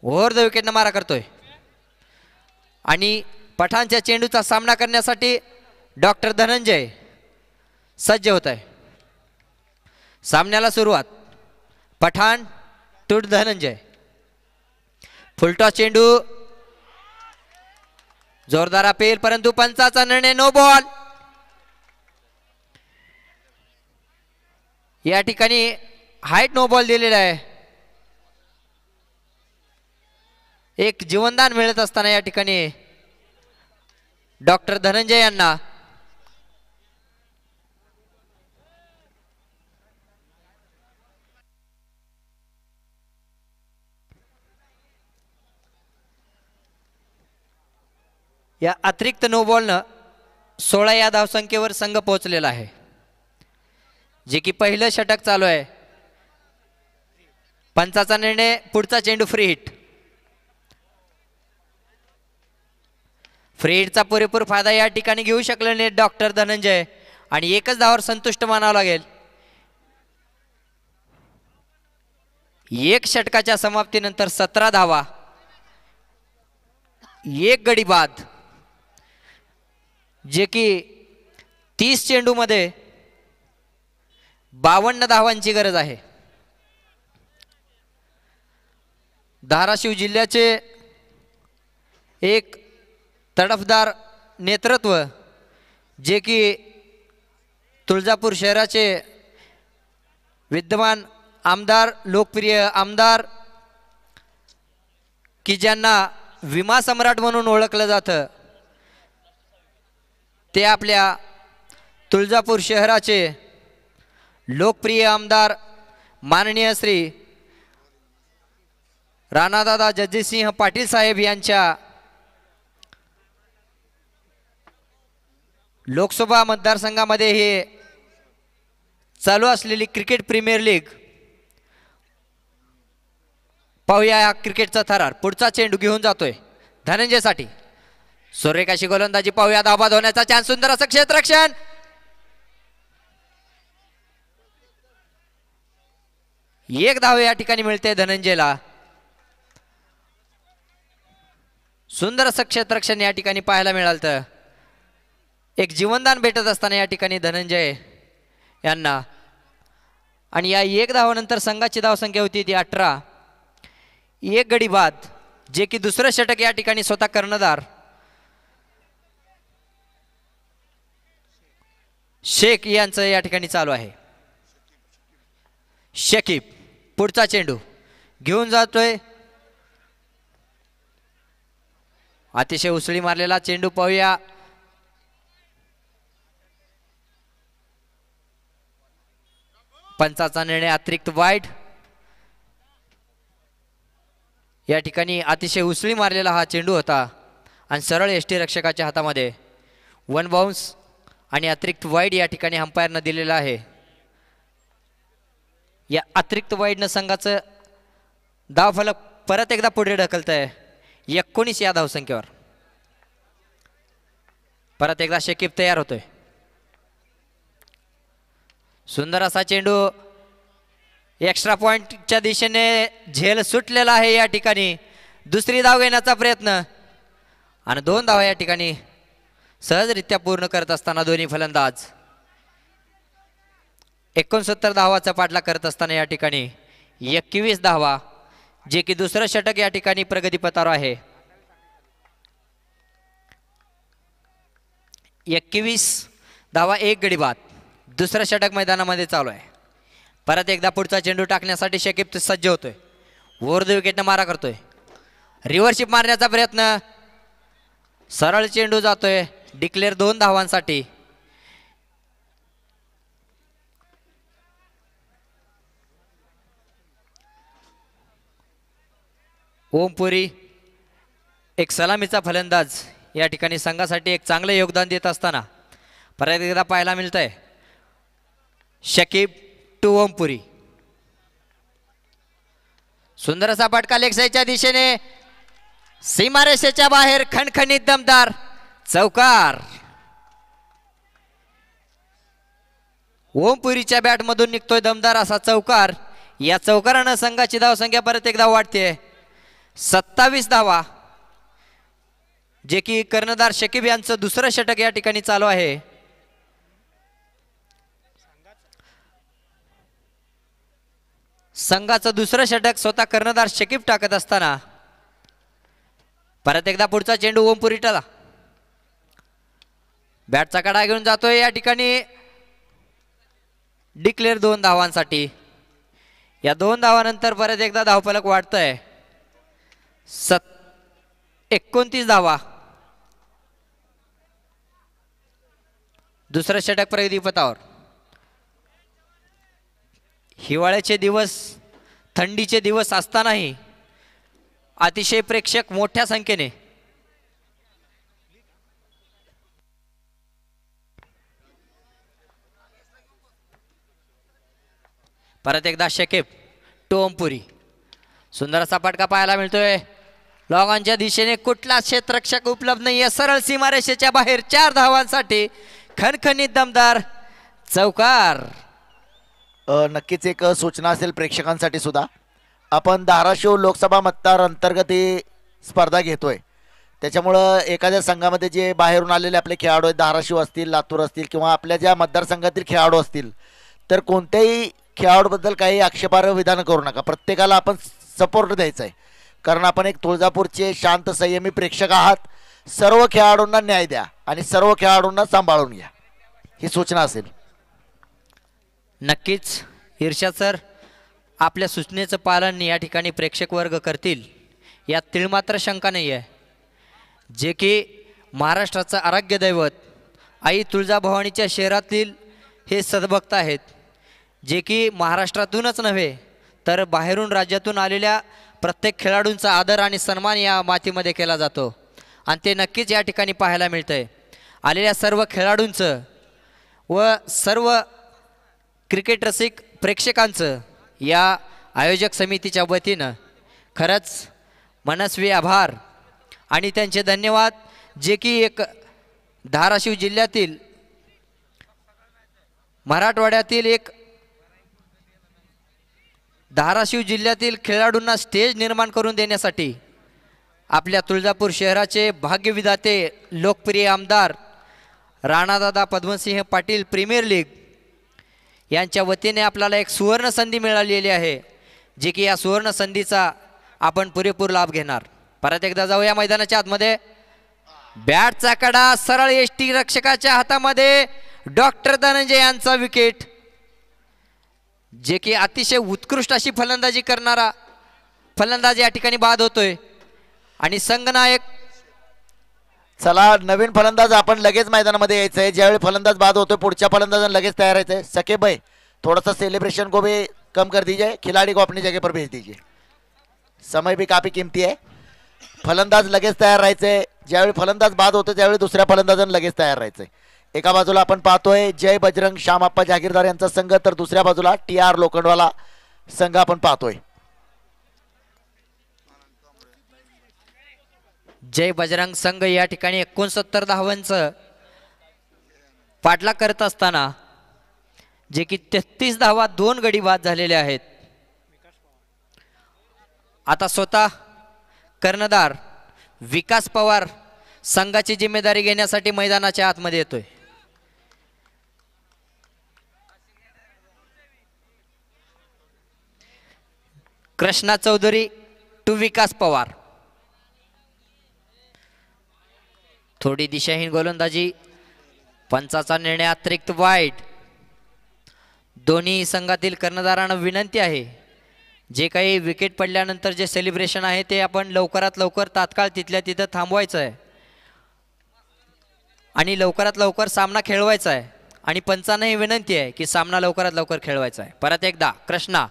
ओव्हर द विकेटनं मारा करतोय आणि पठाणच्या चेंडूचा सामना करण्यासाठी डॉक्टर धनंजय सज्ज होत आहे सामन्याला सुरुवात पठाण टूट धनंजय फुलटॉस चेंडू जोरदार अपील परंतु पंचाचा निर्णय नो बॉल या ठिकाणी हाईट नो बॉल दिलेला आहे एक जीवनदान मिळत असताना या ठिकाणी डॉक्टर धनंजय यांना या अतिरिक्त नो बॉलनं सोळा या धावसंख्येवर संघ पोहोचलेला आहे जे की पहिलं षटक चालू आहे पंचाचा निर्णय पुढचा चेंडू फ्री हिट फ्री हिटचा पुरेपूर फायदा या ठिकाणी घेऊ शकले नाही डॉक्टर धनंजय आणि एकच धावावर संतुष्ट मानावं लागेल एक षटकाच्या समाप्तीनंतर सतरा धावा एक गडी बाद जे की तीस चेंडूमध्ये बावन्न धावांची गरज आहे धाराशिव जिल्ह्याचे एक तडफदार नेतृत्व जे की तुळजापूर शहराचे विद्यमान आमदार लोकप्रिय आमदार की ज्यांना विमा सम्राट म्हणून ओळखलं जातं ते आपल्या तुळजापूर शहराचे लोकप्रिय आमदार माननीय श्री राणादादा जगजितसिंह पाटील साहेब यांच्या लोकसभा मतदारसंघामध्ये हे चालू असलेली क्रिकेट प्रीमियर लीग पाहूया हा क्रिकेटचा थरार पुढचा चेंडू घेऊन जातोय धनंजयसाठी सूर्यकाशी गोलंदाजी पाहूया धाबाद होण्याचा चान्स सुंदर असं क्षेत्ररक्षण एक धाव या ठिकाणी मिळते धनंजयला सुंदर असं क्षेत्ररक्षण या ठिकाणी पाहायला मिळालं तर एक जीवनदान भेटत असताना या ठिकाणी धनंजय यांना आणि या एक धावानंतर संघाची धावसंख्या होती ती अठरा एक गडी बाद जे की दुसरं षटक या ठिकाणी स्वतः कर्णधार शेख यांचं या ठिकाणी चालू आहे शकीब पुढचा चेंडू घेऊन जातोय अतिशय उसळी मारलेला चेंडू पाहूया पंचाचा निर्णय अतिरिक्त वाईट या ठिकाणी अतिशय उसळी मारलेला हा चेंडू होता आणि सरळ एस टी रक्षकाच्या हातामध्ये वन बाउन्स आणि अतिरिक्त वाईड या ठिकाणी अंपायरनं दिलेलं आहे या अतिरिक्त वाईडनं संघाचं धाव फलक परत एकदा पुढे ढकलत आहे एकोणीस या धावसंख्येवर परत एकदा शकीब तयार होतोय सुंदर असा चेंडू एक्स्ट्रा पॉइंटच्या दिशेने झेल सुटलेला आहे या ठिकाणी दुसरी धाव घेण्याचा प्रयत्न आणि दोन धाव या ठिकाणी सहजरित्या पूर्ण करत असताना दोन्ही फलंदाज एकोणसत्तर धावाचा पाठला करत असताना या ठिकाणी एकवीस धावा जे की दुसरं षटक या ठिकाणी प्रगतीपथावर आहे एकवीस धावा एक गडीबात बाद दुसरं षटक मैदानामध्ये चालू आहे परत एकदा पुढचा चेंडू टाकण्यासाठी शकीब सज्ज होतोय ओव्हर द विकेटनं मारा करतोय रिव्हरशिप मारण्याचा प्रयत्न सरळ चेंडू जातोय डिक्लेअर दोन धावांसाठी ओमपुरी एक सलामीचा फलंदाज या ठिकाणी संघासाठी एक चांगलं योगदान देत असताना परत एकदा पाहायला मिळत आहे शकीब टू ओमपुरी सुंदर असा फटका लेक्साईच्या दिशेने सीमारेषेच्या बाहेर खणखणीत दमदार चौकार ओमपुरीच्या बॅटमधून निघतोय दमदार असा चौकार या चौकारानं संघाची धावसंख्या परत एकदा वाढते सत्तावीस धावा जे की कर्णधार शकीब यांचं दुसरं षटक या ठिकाणी चालू आहे संघाचं दुसरं षटक स्वतः कर्णधार शकीब टाकत असताना परत एकदा पुढचा चेंडू ओमपुरी टाला बॅटचा कडा घेऊन जातोय या ठिकाणी डिक्लेअर दोन धावांसाठी या दोन धावानंतर परत एकदा धावपलक वाढतंय सत एकोणतीस धावा दुसरं षटक प्रगदीपथावर हिवाळ्याचे दिवस थंडीचे दिवस असतानाही अतिशय प्रेक्षक मोठ्या संख्येने परत एकदा शकेप टोमपुरी सुंदर असा फटका पाहायला मिळतोय लॉगांच्या दिशेने कुठला क्षेत्ररक्षक उपलब्ध नाही आहे सरळ सीमारेषेच्या बाहेर चार धावांसाठी खणखणीत दमदार चौकार नक्कीच एक सूचना असेल प्रेक्षकांसाठी सुद्धा आपण धाराशिव लोकसभा मतदार अंतर्गत ही स्पर्धा घेतोय त्याच्यामुळं एखाद्या संघामध्ये जे बाहेरून आलेले आपले खेळाडू आहेत धाराशिव असतील लातूर असतील किंवा आपल्या ज्या मतदारसंघातील खेळाडू असतील तर कोणत्याही खेळाडूबद्दल काही आक्षेपार्ह विधान करू नका प्रत्येकाला आपण सपोर्ट द्यायचा आहे कारण आपण एक तुळजापूरचे शांत संयमी प्रेक्षक आहात सर्व खेळाडूंना न्याय द्या आणि सर्व खेळाडूंना सांभाळून घ्या ही सूचना असेल नक्कीच ईर्षा सर आपल्या सूचनेचं पालन या ठिकाणी प्रेक्षक वर्ग करतील यात तिळमात्र शंका नाही आहे जे की महाराष्ट्राचं आरोग्य दैवत आई तुळजाभवानीच्या शहरातील हे सद्भक्त आहेत जे की महाराष्ट्रातूनच नव्हे तर बाहेरून राज्यातून आलेल्या प्रत्येक खेळाडूंचा आदर आणि सन्मान या मातीमध्ये केला जातो आणि ते नक्कीच या ठिकाणी पाहायला मिळतं आहे आलेल्या सर्व खेळाडूंचं व सर्व क्रिकेट रसिक प्रेक्षकांचं या आयोजक समितीच्या वतीनं खरंच मनस्वी आभार आणि त्यांचे धन्यवाद जे की एक धाराशिव जिल्ह्यातील मराठवाड्यातील एक धाराशिव जिल्ह्यातील खेळाडूंना स्टेज निर्माण करून देण्यासाठी आपल्या तुळजापूर शहराचे भाग्यविधाते लोकप्रिय आमदार राणादादा पद्मसिंह पाटील प्रीमियर लीग यांच्या वतीने आपल्याला एक सुवर्ण संधी मिळालेली आहे जी की या सुवर्ण संधीचा आपण पुरेपूर लाभ घेणार परत एकदा जाऊ या मैदानाच्या आतमध्ये बॅटचा कडा सरळ एस टी रक्षकाच्या हातामध्ये डॉक्टर धनंजय यांचा विकेट जे की अतिशय उत्कृष्ट अशी फलंदाजी करणारा फलंदाज या ठिकाणी बाद होतोय आणि संघनायक चला नवीन फलंदाज आपण लगेच मैदानामध्ये यायचं आहे ज्यावेळी फलंदाज बाद होतोय पुढच्या फलंदाजाने लगेच तयार राहायचंय आहे सके भाई सेलिब्रेशन को भी कम कर दीजिए खिलाड़ी को अपनी जगह पर भेज दीजिए समय भी काफी किमती है फलंदाज लगेच तयार राहायचे ज्यावेळी फलंदाज बाद होतो त्यावेळी दुसऱ्या फलंदाजाने लगेच तयार राहायचंय एका बाजूला आपण पाहतोय जय बजरंग श्यामाप्पा जागीरदार यांचा संघ तर दुसऱ्या बाजूला टी आर लोखंडवाला संघ आपण पाहतोय जय बजरंग संघ या ठिकाणी एकोणसत्तर धावांचं पाठला करत असताना जे की तेहतीस धावा दोन गडी बाद झालेले आहेत आता स्वतः कर्णधार विकास पवार संघाची जिम्मेदारी घेण्यासाठी मैदानाच्या आतमध्ये येतोय कृष्णा चौधरी टू विकास पवार थोडी दिशाहीन गोलंदाजी पंचाचा निर्णय अतिरिक्त वाईट दोन्ही संघातील कर्णधारांना विनंती आहे जे काही विकेट पडल्यानंतर जे सेलिब्रेशन आहे ते आपण लवकरात लवकर तात्काळ तिथल्या तिथं थांबवायचं आहे आणि लवकरात लवकर सामना खेळवायचा आहे आणि पंचांनाही विनंती आहे की सामना लवकरात लवकर खेळवायचा आहे परत एकदा कृष्णा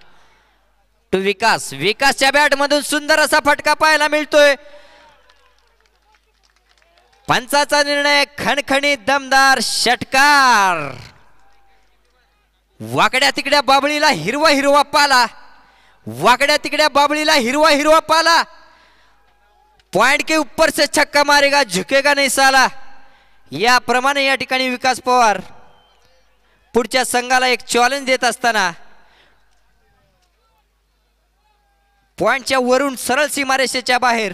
टू विकास विकासच्या बॅटमधून सुंदर असा फटका पाहायला मिळतोय पंचाचा निर्णय खणखणी दमदार षटकार वाकड्या तिकड्या बाबळीला हिरवा हिरवा पाला वाकड्या तिकड्या बाबळीला हिरवा हिरवा पाला पॉइंट के ऊपर से छक्का मारेगा झुकेगा नाही साला याप्रमाणे या ठिकाणी विकास पवार पुढच्या संघाला एक चॅलेंज देत असताना पॉईंटच्या वरून सरळ सीमारेषेच्या बाहेर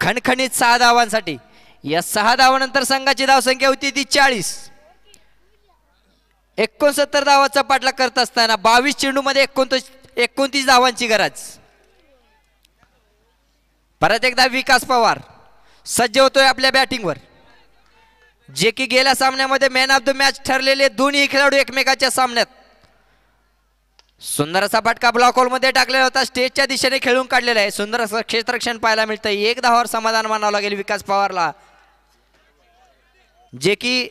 खणखणीत सहा धावांसाठी या सहा धावानंतर संघाची धावसंख्या होती ती चाळीस एकोणसत्तर धावाचा पाठलाग करत असताना बावीस चेंडूमध्ये एकोणतीस एकोणतीस धावांची गरज परत एकदा विकास पवार सज्ज होतोय आपल्या बॅटिंगवर जे की गेल्या सामन्यामध्ये मॅन ऑफ द मॅच ठरलेले दोन्ही खेळाडू एकमेकाच्या सामन्यात सुंदर असा फटका ब्लॉक मध्ये टाकलेला होता स्टेजच्या दिशेने खेळून काढलेला आहे सुंदर असं क्षेत्रक्षण पाहायला मिळतं एक दहावर समाधान मानावं लागेल विकास पवारला जे की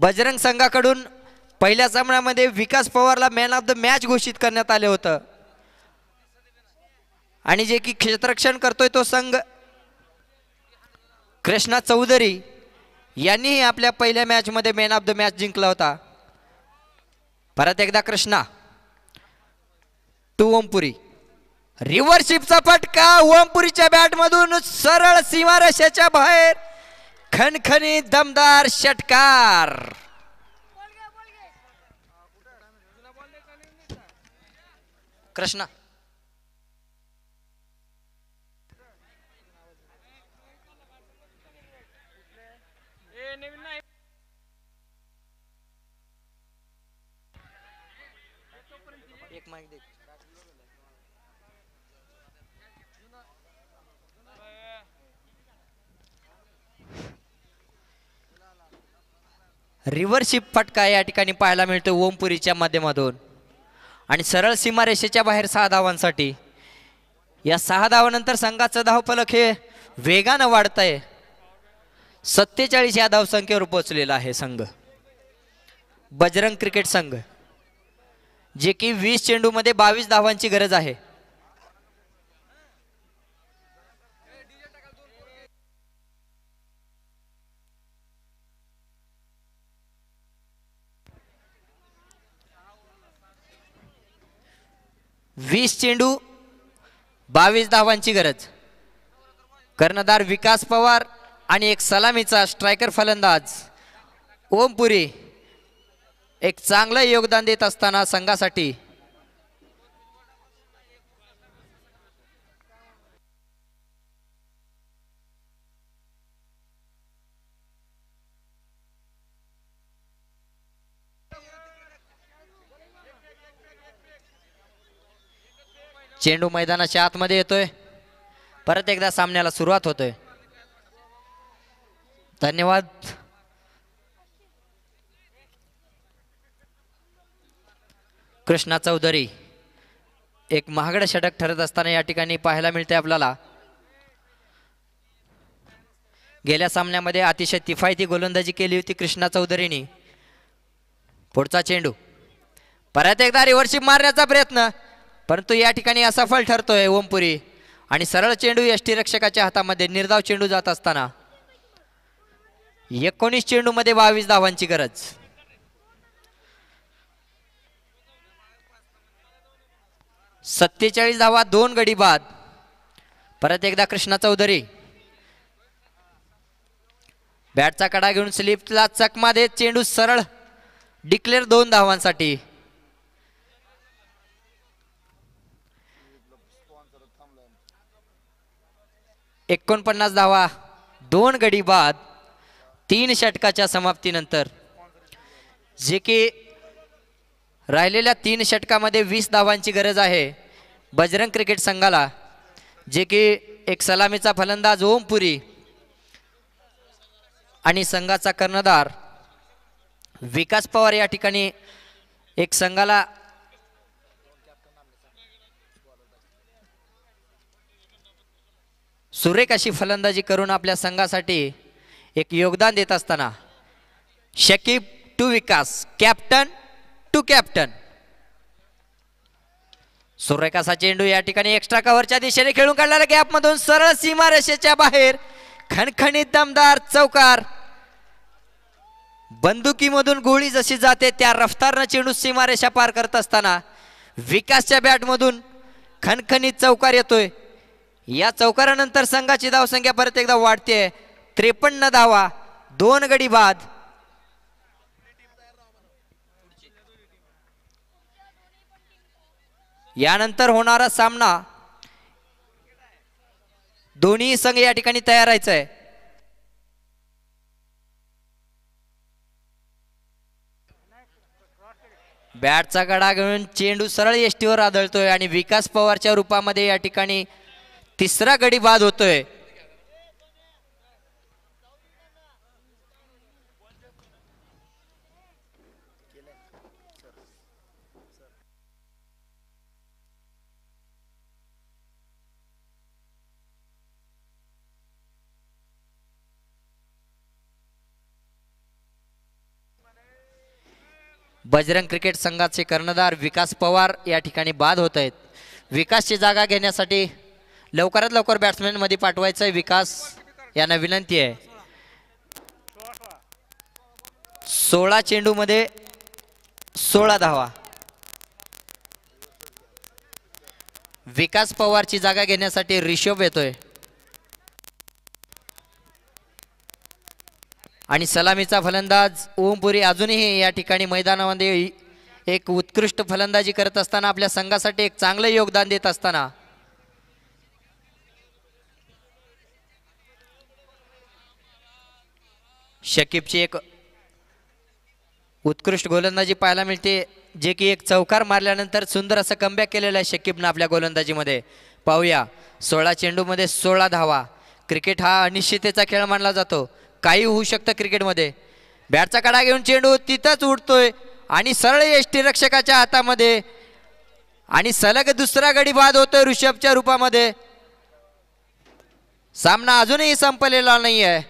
बजरंग संघाकडून पहिल्या सामन्यामध्ये विकास पवारला मॅन ऑफ द मॅच घोषित करण्यात आले होतं आणि जे की क्षेत्ररक्षण करतोय तो संघ कृष्णा चौधरी यांनीही आपल्या पहिल्या मॅचमध्ये मॅन ऑफ द मॅच जिंकला होता परत एकदा कृष्णा टू ओमपुरी रिव्हरशिपचा फटका ओमपुरीच्या मधून सरळ सीमारशाच्या बाहेर खणखणी दमदार षटकार कृष्णा एक देख फटका या ठिकाणी पाहायला मिळतो ओमपुरीच्या माध्यमातून आणि सरळ सीमारेषेच्या बाहेर सहा धावांसाठी या सहा धावानंतर संघाचं धावफलक हे वेगानं वाढत आहे सत्तेचाळीस या धावसंख्येवर पोहोचलेला आहे संघ बजरंग क्रिकेट संघ जे की वीस चेंडूमध्ये बावीस धावांची गरज आहे वीस चेंडू बावीस धावांची गरज कर्णधार विकास पवार आणि एक सलामीचा स्ट्रायकर फलंदाज ओमपुरी एक चांगलं योगदान देत असताना संघासाठी चेंडू मैदानाच्या आतमध्ये येतोय परत एकदा सामन्याला सुरुवात होतोय धन्यवाद कृष्णा चौधरी एक महागड षटक ठरत असताना या ठिकाणी पाहायला मिळते आपल्याला गेल्या सामन्यामध्ये अतिशय तिफायती गोलंदाजी केली होती कृष्णा चौधरीनी पुढचा चेंडू परत एकदा रिव्हर्शिप मारण्याचा प्रयत्न परंतु या ठिकाणी असफल ठरतोय ओमपुरी आणि सरळ चेंडू यष्टी रक्षकाच्या हातामध्ये निर्धाव चेंडू जात असताना एकोणीस चेंडूमध्ये बावीस धावांची गरज सत्तेचाळीस धावा दोन गडी बाद परत एकदा कृष्णा चौधरी बॅटचा कडा घेऊन स्लिपला चकमा देत चेंडू सरळ डिक्लेअर दोन धावांसाठी एकोणपन्नास धावा दोन गडी बाद तीन षटकाच्या समाप्तीनंतर जे की राहिलेल्या तीन षटकामध्ये वीस धावांची गरज आहे बजरंग क्रिकेट संघाला जे की एक सलामीचा फलंदाज ओमपुरी आणि संघाचा कर्णधार विकास पवार या ठिकाणी एक संघाला सुरेख अशी फलंदाजी करून आपल्या संघासाठी एक योगदान देत असताना Shakib to Vikas captain to captain सूर्यकाचा चेंडू या ठिकाणी एक्स्ट्रा कव्हरच्या दिशेने खेळून काढलेला मधून सरळ सीमारेषेच्या बाहेर खणखणीत दमदार चौकार बंदुकीमधून गोळी जशी जाते त्या रफ्तारनं चेंडू सीमारेषा पार करत असताना विकासच्या बॅटमधून खणखणीत चौकार येतोय या चौकारानंतर संघाची धावसंख्या परत एकदा वाढते त्रेपन्न धावा दोन गडी बाद यानंतर होणारा सामना दोन्ही संघ या ठिकाणी तयार व्हायचा आहे बॅटचा गडा घेऊन चेंडू सरळ एसटीवर आदळतोय आणि विकास पवारच्या रूपामध्ये या ठिकाणी तिसरा गडी बाद होतोय बजरंग क्रिकेट संघाचे कर्णधार विकास पवार या ठिकाणी बाद होत आहेत विकासची जागा घेण्यासाठी लवकरात लवकर बॅट्समॅनमध्ये पाठवायचं आहे विकास यांना विनंती आहे सोळा चेंडूमध्ये सोळा धावा विकास पवारची जागा घेण्यासाठी रिषभ येतोय आणि सलामीचा फलंदाज ओमपुरी अजूनही या ठिकाणी मैदानामध्ये एक उत्कृष्ट फलंदाजी करत असताना आपल्या संघासाठी एक चांगलं योगदान देत असताना शकीबची एक उत्कृष्ट गोलंदाजी पाहायला मिळते जे की एक चौकार मारल्यानंतर सुंदर असं कमबॅक केलेलं आहे शकीबनं आपल्या गोलंदाजीमध्ये पाहूया सोळा चेंडूमध्ये सोळा धावा क्रिकेट हा अनिश्चिततेचा खेळ मानला जातो काही होऊ शकतं क्रिकेटमध्ये बॅटचा कडा घेऊन चेंडू तिथंच उडतोय आणि सरळ यष्टी रक्षकाच्या हातामध्ये आणि सलग दुसरा गडी बाद होतोय ऋषभच्या रूपामध्ये सामना अजूनही संपलेला नाही आहे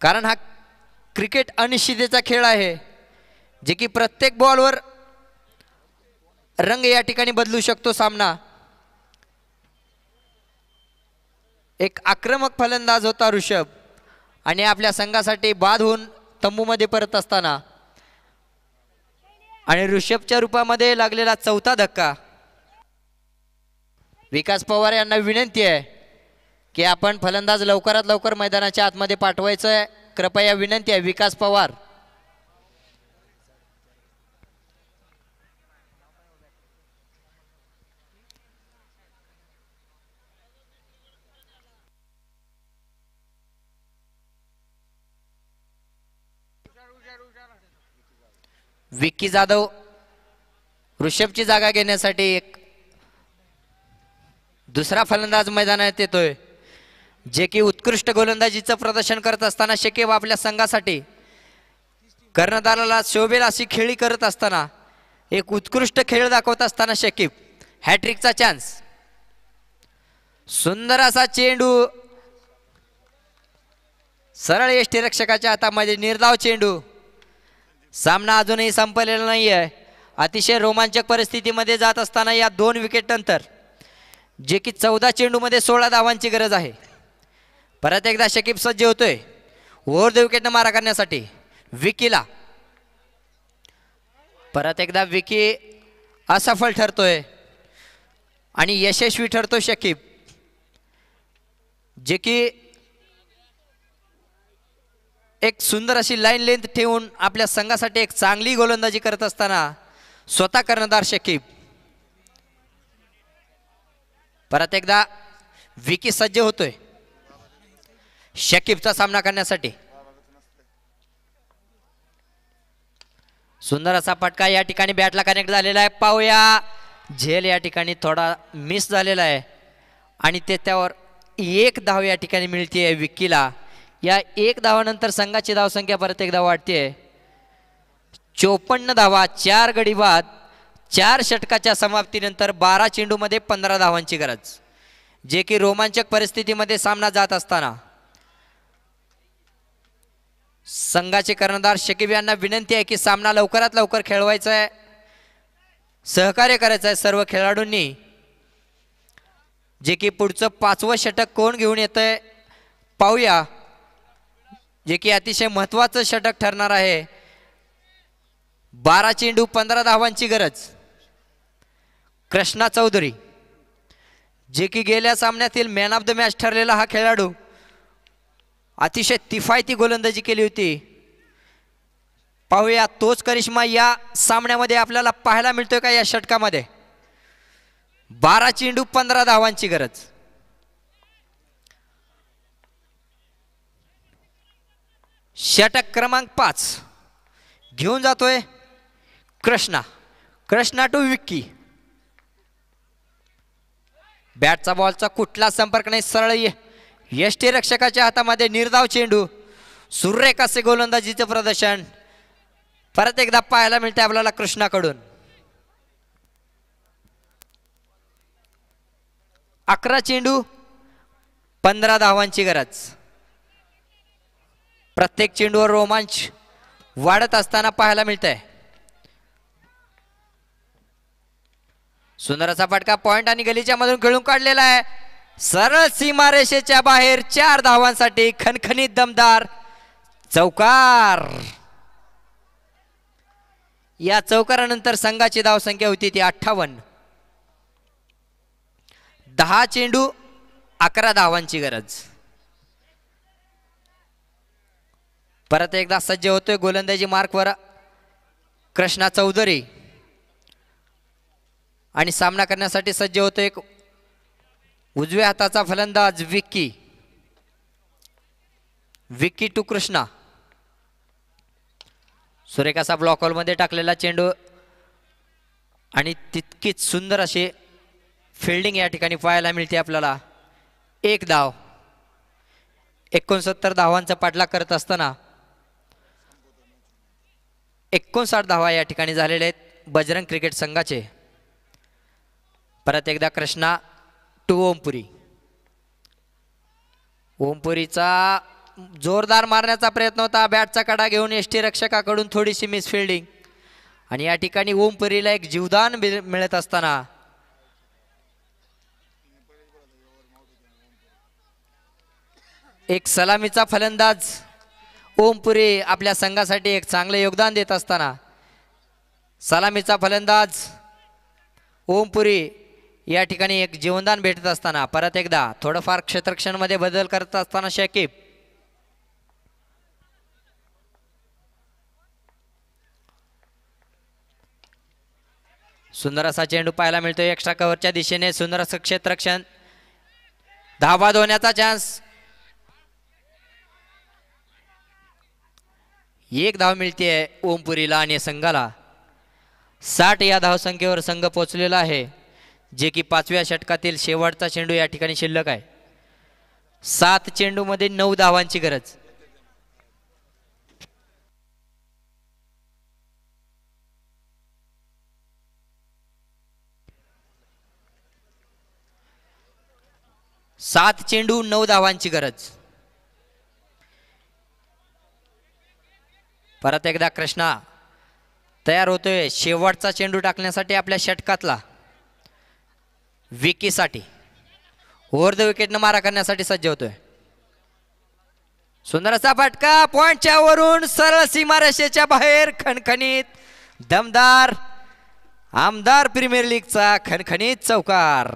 कारण हा क्रिकेट अनिश्चितेचा खेळ आहे जे की प्रत्येक बॉलवर रंग या ठिकाणी बदलू शकतो सामना एक आक्रमक फलंदाज होता ऋषभ आणि आपल्या संघासाठी बाद होऊन तंबूमध्ये परत असताना आणि ऋषभच्या रूपामध्ये लागलेला चौथा धक्का विकास पवार यांना विनंती आहे की आपण फलंदाज लवकरात लवकर मैदानाच्या आतमध्ये पाठवायचं आहे कृपया विनंती आहे विकास पवार विक्की जाधव ऋषभची जागा घेण्यासाठी एक दुसरा फलंदाज मैदानात येतोय जे की उत्कृष्ट गोलंदाजीचं प्रदर्शन करत असताना शकेब आपल्या संघासाठी कर्णधाराला शोभेल अशी खेळी करत असताना एक उत्कृष्ट खेळ दाखवत असताना शकीब हॅट्रिकचा चान्स सुंदर असा चेंडू सरळ यष्टीरक्षकाच्या हातामध्ये निर्धाव चेंडू सामना अजूनही संपलेला नाही आहे अतिशय रोमांचक परिस्थितीमध्ये जात असताना या दोन विकेट नंतर जे की चौदा चेंडूमध्ये सोळा धावांची गरज आहे परत एकदा शकीब सज्ज होतोय ओव्हर द विकेटनं मारा करण्यासाठी विकीला परत एकदा विकी असफल ठरतोय आणि यशस्वी ठरतो शकीब जे की एक सुंदर अशी लाईन लेंथ ठेवून आपल्या संघासाठी एक चांगली गोलंदाजी करत असताना स्वतः कर्णधार शकीब परत एकदा विकी सज्ज होतोय शकीबचा सामना करण्यासाठी सुंदर असा फटका या ठिकाणी बॅटला कनेक्ट झालेला आहे पाहूया झेल या ठिकाणी थोडा मिस झालेला आहे आणि ते त्यावर एक धाव या ठिकाणी मिळते विकीला या एक धावानंतर संघाची धावसंख्या परत एकदा वाढते चोपन्न धावा चार गडी चार षटकाच्या समाप्तीनंतर बारा चेंडूमध्ये पंधरा धावांची गरज जे की रोमांचक परिस्थितीमध्ये सामना जात असताना संघाचे कर्णधार शकीब यांना विनंती आहे की सामना लवकरात लवकर खेळवायचा आहे सहकार्य करायचं आहे सर्व खेळाडूंनी जे की पुढचं पाचवं षटक कोण घेऊन येतंय पाहूया जे की अतिशय महत्त्वाचं षटक ठरणार आहे बारा चेंडू पंधरा धावांची गरज कृष्णा चौधरी जे की गेल्या सामन्यातील मॅन ऑफ द मॅच ठरलेला हा खेळाडू अतिशय तिफायती गोलंदाजी केली होती पाहूया तोच करिश्मा या सामन्यामध्ये आपल्याला पाहायला मिळतोय का या षटकामध्ये बारा चेंडू पंधरा धावांची गरज षटक क्रमांक पाच घेऊन जातोय कृष्णा कृष्णा टू विक्की बॅटचा बॉलचा कुठला संपर्क नाही सरळ यष्टी रक्षकाच्या हातामध्ये निर्धाव चेंडू सुरेख असे गोलंदाजीचं प्रदर्शन परत एकदा पाहायला मिळते आपल्याला कृष्णाकडून अकरा चेंडू पंधरा धावांची गरज प्रत्येक चेंडूवर रोमांच वाढत असताना पाहायला मिळत आहे सुंदराचा फटका पॉइंट आणि गलीच्या मधून खेळून काढलेला आहे सरळ सीमारेषेच्या बाहेर चार धावांसाठी खनखनीत दमदार चौकार या चौकारानंतर संघाची धावसंख्या होती ती अठ्ठावन्न दहा चेंडू अकरा धावांची गरज परत एकदा सज्ज होतोय गोलंदाजी मार्कवर कृष्णा चौधरी आणि सामना करण्यासाठी सज्ज होतो एक उजव्या हाताचा फलंदाज विक्की विक्की टू कृष्णा सुरेखाचा ब्लॉक हॉलमध्ये टाकलेला चेंडू आणि तितकीच सुंदर अशी फिल्डिंग या ठिकाणी पाहायला मिळते आपल्याला एक धाव एकोणसत्तर धावांचा पाठलाग करत असताना एकोणसाठ धावा या ठिकाणी झालेले आहेत बजरंग क्रिकेट संघाचे परत एकदा कृष्णा टू ओमपुरी ओमपुरीचा जोरदार मारण्याचा प्रयत्न होता बॅटचा कडा घेऊन एस टी रक्षकाकडून थोडीशी मिसफिल्डिंग आणि या ठिकाणी ओमपुरीला एक जीवदान मिळत असताना एक सलामीचा फलंदाज ओमपुरी आपल्या संघासाठी एक चांगले योगदान देत असताना सलामीचा फलंदाज ओमपुरी या ठिकाणी एक जीवनदान भेटत असताना परत एकदा थोडंफार क्षेत्रक्षणमध्ये बदल करत असताना शकीब सुंदर असा चेंडू पाहायला मिळतो एक्स्ट्रा कव्हरच्या दिशेने सुंदर असं क्षेत्रक्षण धाबा धोण्याचा चान्स एक धाव मिळते आहे ओमपुरीला आणि संघाला साठ या धावसंख्येवर संघ पोचलेला आहे जे की पाचव्या षटकातील शेवटचा चेंडू या ठिकाणी शिल्लक आहे सात चेंडूमध्ये नऊ धावांची गरज सात चेंडू नऊ धावांची गरज परत एकदा कृष्णा तयार होतोय शेवटचा चेंडू टाकण्यासाठी आपल्या षटकातला विकीसाठी ओव्हर द विकेटनं मारा करण्यासाठी सज्ज होतोय सुंदर फटका पॉइंटच्या वरून सरळ सीमारेषेच्या बाहेर खणखणीत दमदार आमदार प्रीमियर लीगचा खणखणीत चौकार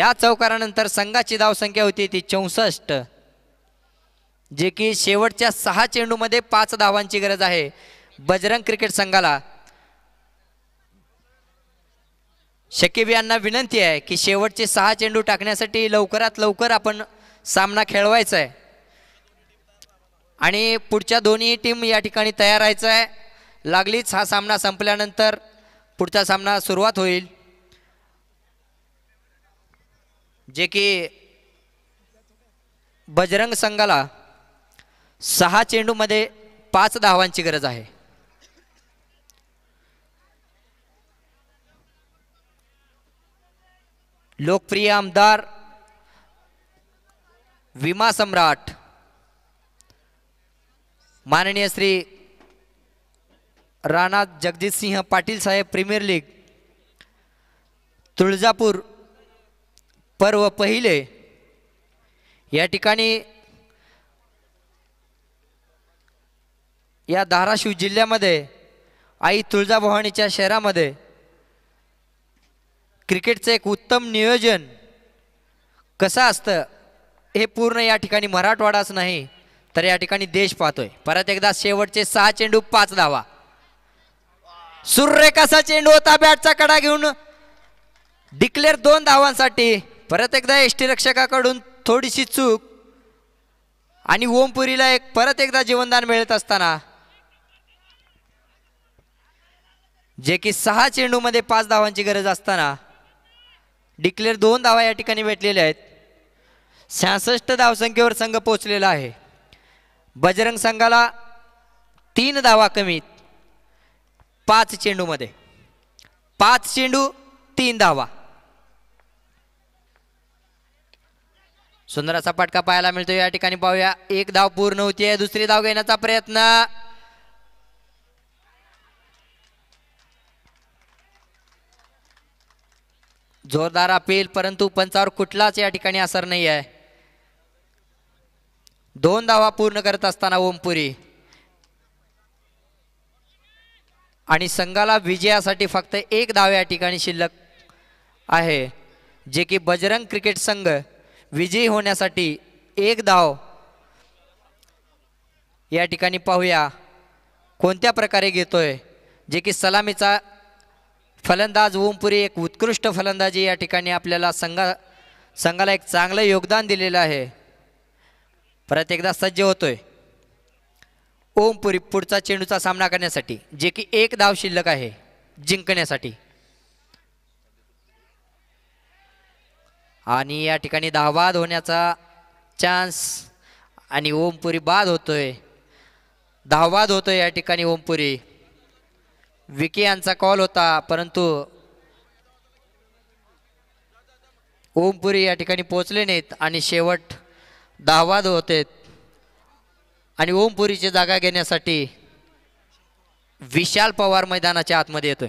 या चौकारानंतर संघाची धावसंख्या होती ती चौसष्ट जे की शेवटच्या सहा चेंडूमध्ये पाच धावांची गरज आहे बजरंग क्रिकेट संघाला शकीब यांना विनंती आहे की शेवटचे सहा चेंडू टाकण्यासाठी लवकरात लवकर आपण सामना खेळवायचा आहे आणि पुढच्या दोन्ही टीम या ठिकाणी तयार राहायचं आहे लागलीच हा सामना संपल्यानंतर पुढचा सामना सुरुवात होईल जे की बजरंग संघाला सहा चेंडूमध्ये पाच धावांची गरज आहे लोकप्रिय आमदार विमा सम्राट माननीय श्री राणा जगजितसिंह पाटील साहेब प्रीमियर लीग तुळजापूर पर्व पहिले या ठिकाणी या धाराशिव जिल्ह्यामध्ये आई तुळजाभवानीच्या शहरामध्ये क्रिकेटचं एक उत्तम नियोजन कसं असतं हे पूर्ण या ठिकाणी मराठवाडाच नाही तर या ठिकाणी देश पाहतोय परत एकदा शेवटचे सहा चेंडू पाच धावा सूर्यरेखाचा चेंडू होता बॅटचा कडा घेऊन डिक्लेअर दोन धावांसाठी परत एकदा एस टी रक्षकाकडून थोडीशी चूक आणि ओमपुरीला एक परत एकदा जीवनदान मिळत असताना जे की सहा चेंडूमध्ये पाच धावांची गरज असताना डिक्लेअर दोन धावा या ठिकाणी भेटलेल्या आहेत सहासष्ट धावसंख्येवर संघ पोचलेला आहे बजरंग संघाला तीन धावा कमीत पाच चेंडूमध्ये पाच चेंडू तीन धावा सुंदर असा फटका पाहायला मिळतो या ठिकाणी पाहूया एक धाव पूर्ण होती दुसरी धाव घेण्याचा प्रयत्न जोरदार अपील परंतु पंचावर कुठलाच या ठिकाणी असर नाही आहे दोन धावा पूर्ण करत असताना ओमपुरी आणि संघाला विजयासाठी फक्त एक धाव या ठिकाणी शिल्लक आहे जे की बजरंग क्रिकेट संघ विजयी होण्यासाठी एक धाव या ठिकाणी पाहूया कोणत्या प्रकारे घेतोय जे की सलामीचा फलंदाज ओमपुरी एक उत्कृष्ट फलंदाजी या ठिकाणी आपल्याला संघा संघाला एक चांगलं योगदान दिलेलं आहे परत एकदा सज्ज होतोय ओमपुरी पुढचा चेंडूचा सामना करण्यासाठी जे की एक धाव शिल्लक आहे जिंकण्यासाठी आणि या ठिकाणी दहावाद होण्याचा चान्स आणि ओमपुरी बाद होतोय दहावाद होतोय या ठिकाणी ओमपुरी विके यांचा कॉल होता परंतु ओमपुरी या ठिकाणी पोहोचले नाहीत आणि शेवट दहावाद होते आणि ओमपुरीची जागा घेण्यासाठी विशाल पवार मैदानाच्या आतमध्ये येतोय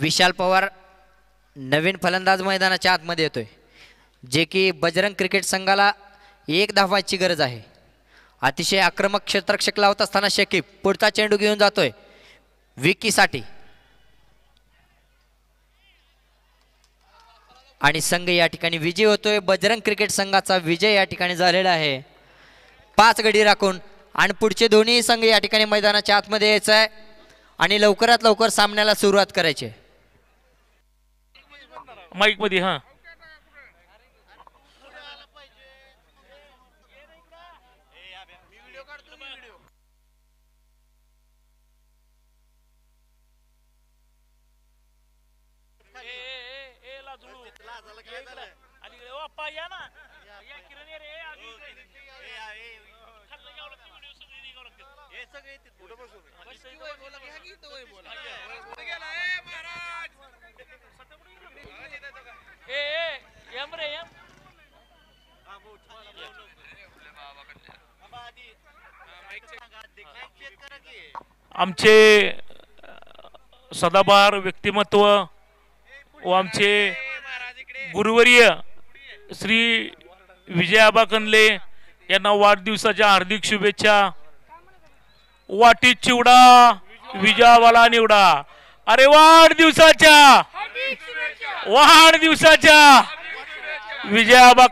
विशाल पवार नवीन फलंदाज मैदानाच्या आतमध्ये येतोय जे की बजरंग क्रिकेट संघाला एक धावाची गरज आहे अतिशय आक्रमक क्षेत्रक्षक लावत असताना शकीब पुढचा चेंडू घेऊन जातोय विकीसाठी आणि संघ या ठिकाणी विजय होतोय बजरंग क्रिकेट संघाचा विजय या ठिकाणी झालेला आहे पाच गडी राखून आणि पुढचे दोन्ही संघ या ठिकाणी मैदानाच्या आतमध्ये यायचं आहे आणि लवकरात लवकर सामन्याला सुरुवात करायची माईकमध्ये हां आमचे सदाबार व्यक्तिमत्व व आमचे गुरुवर्य श्री विजय आबा कनले यांना वाढदिवसाच्या हार्दिक शुभेच्छा वाटी चिवडा विजयाबाला निवडा अरे वाढदिवसाच्या वाढदिवसाच्या विजयाबा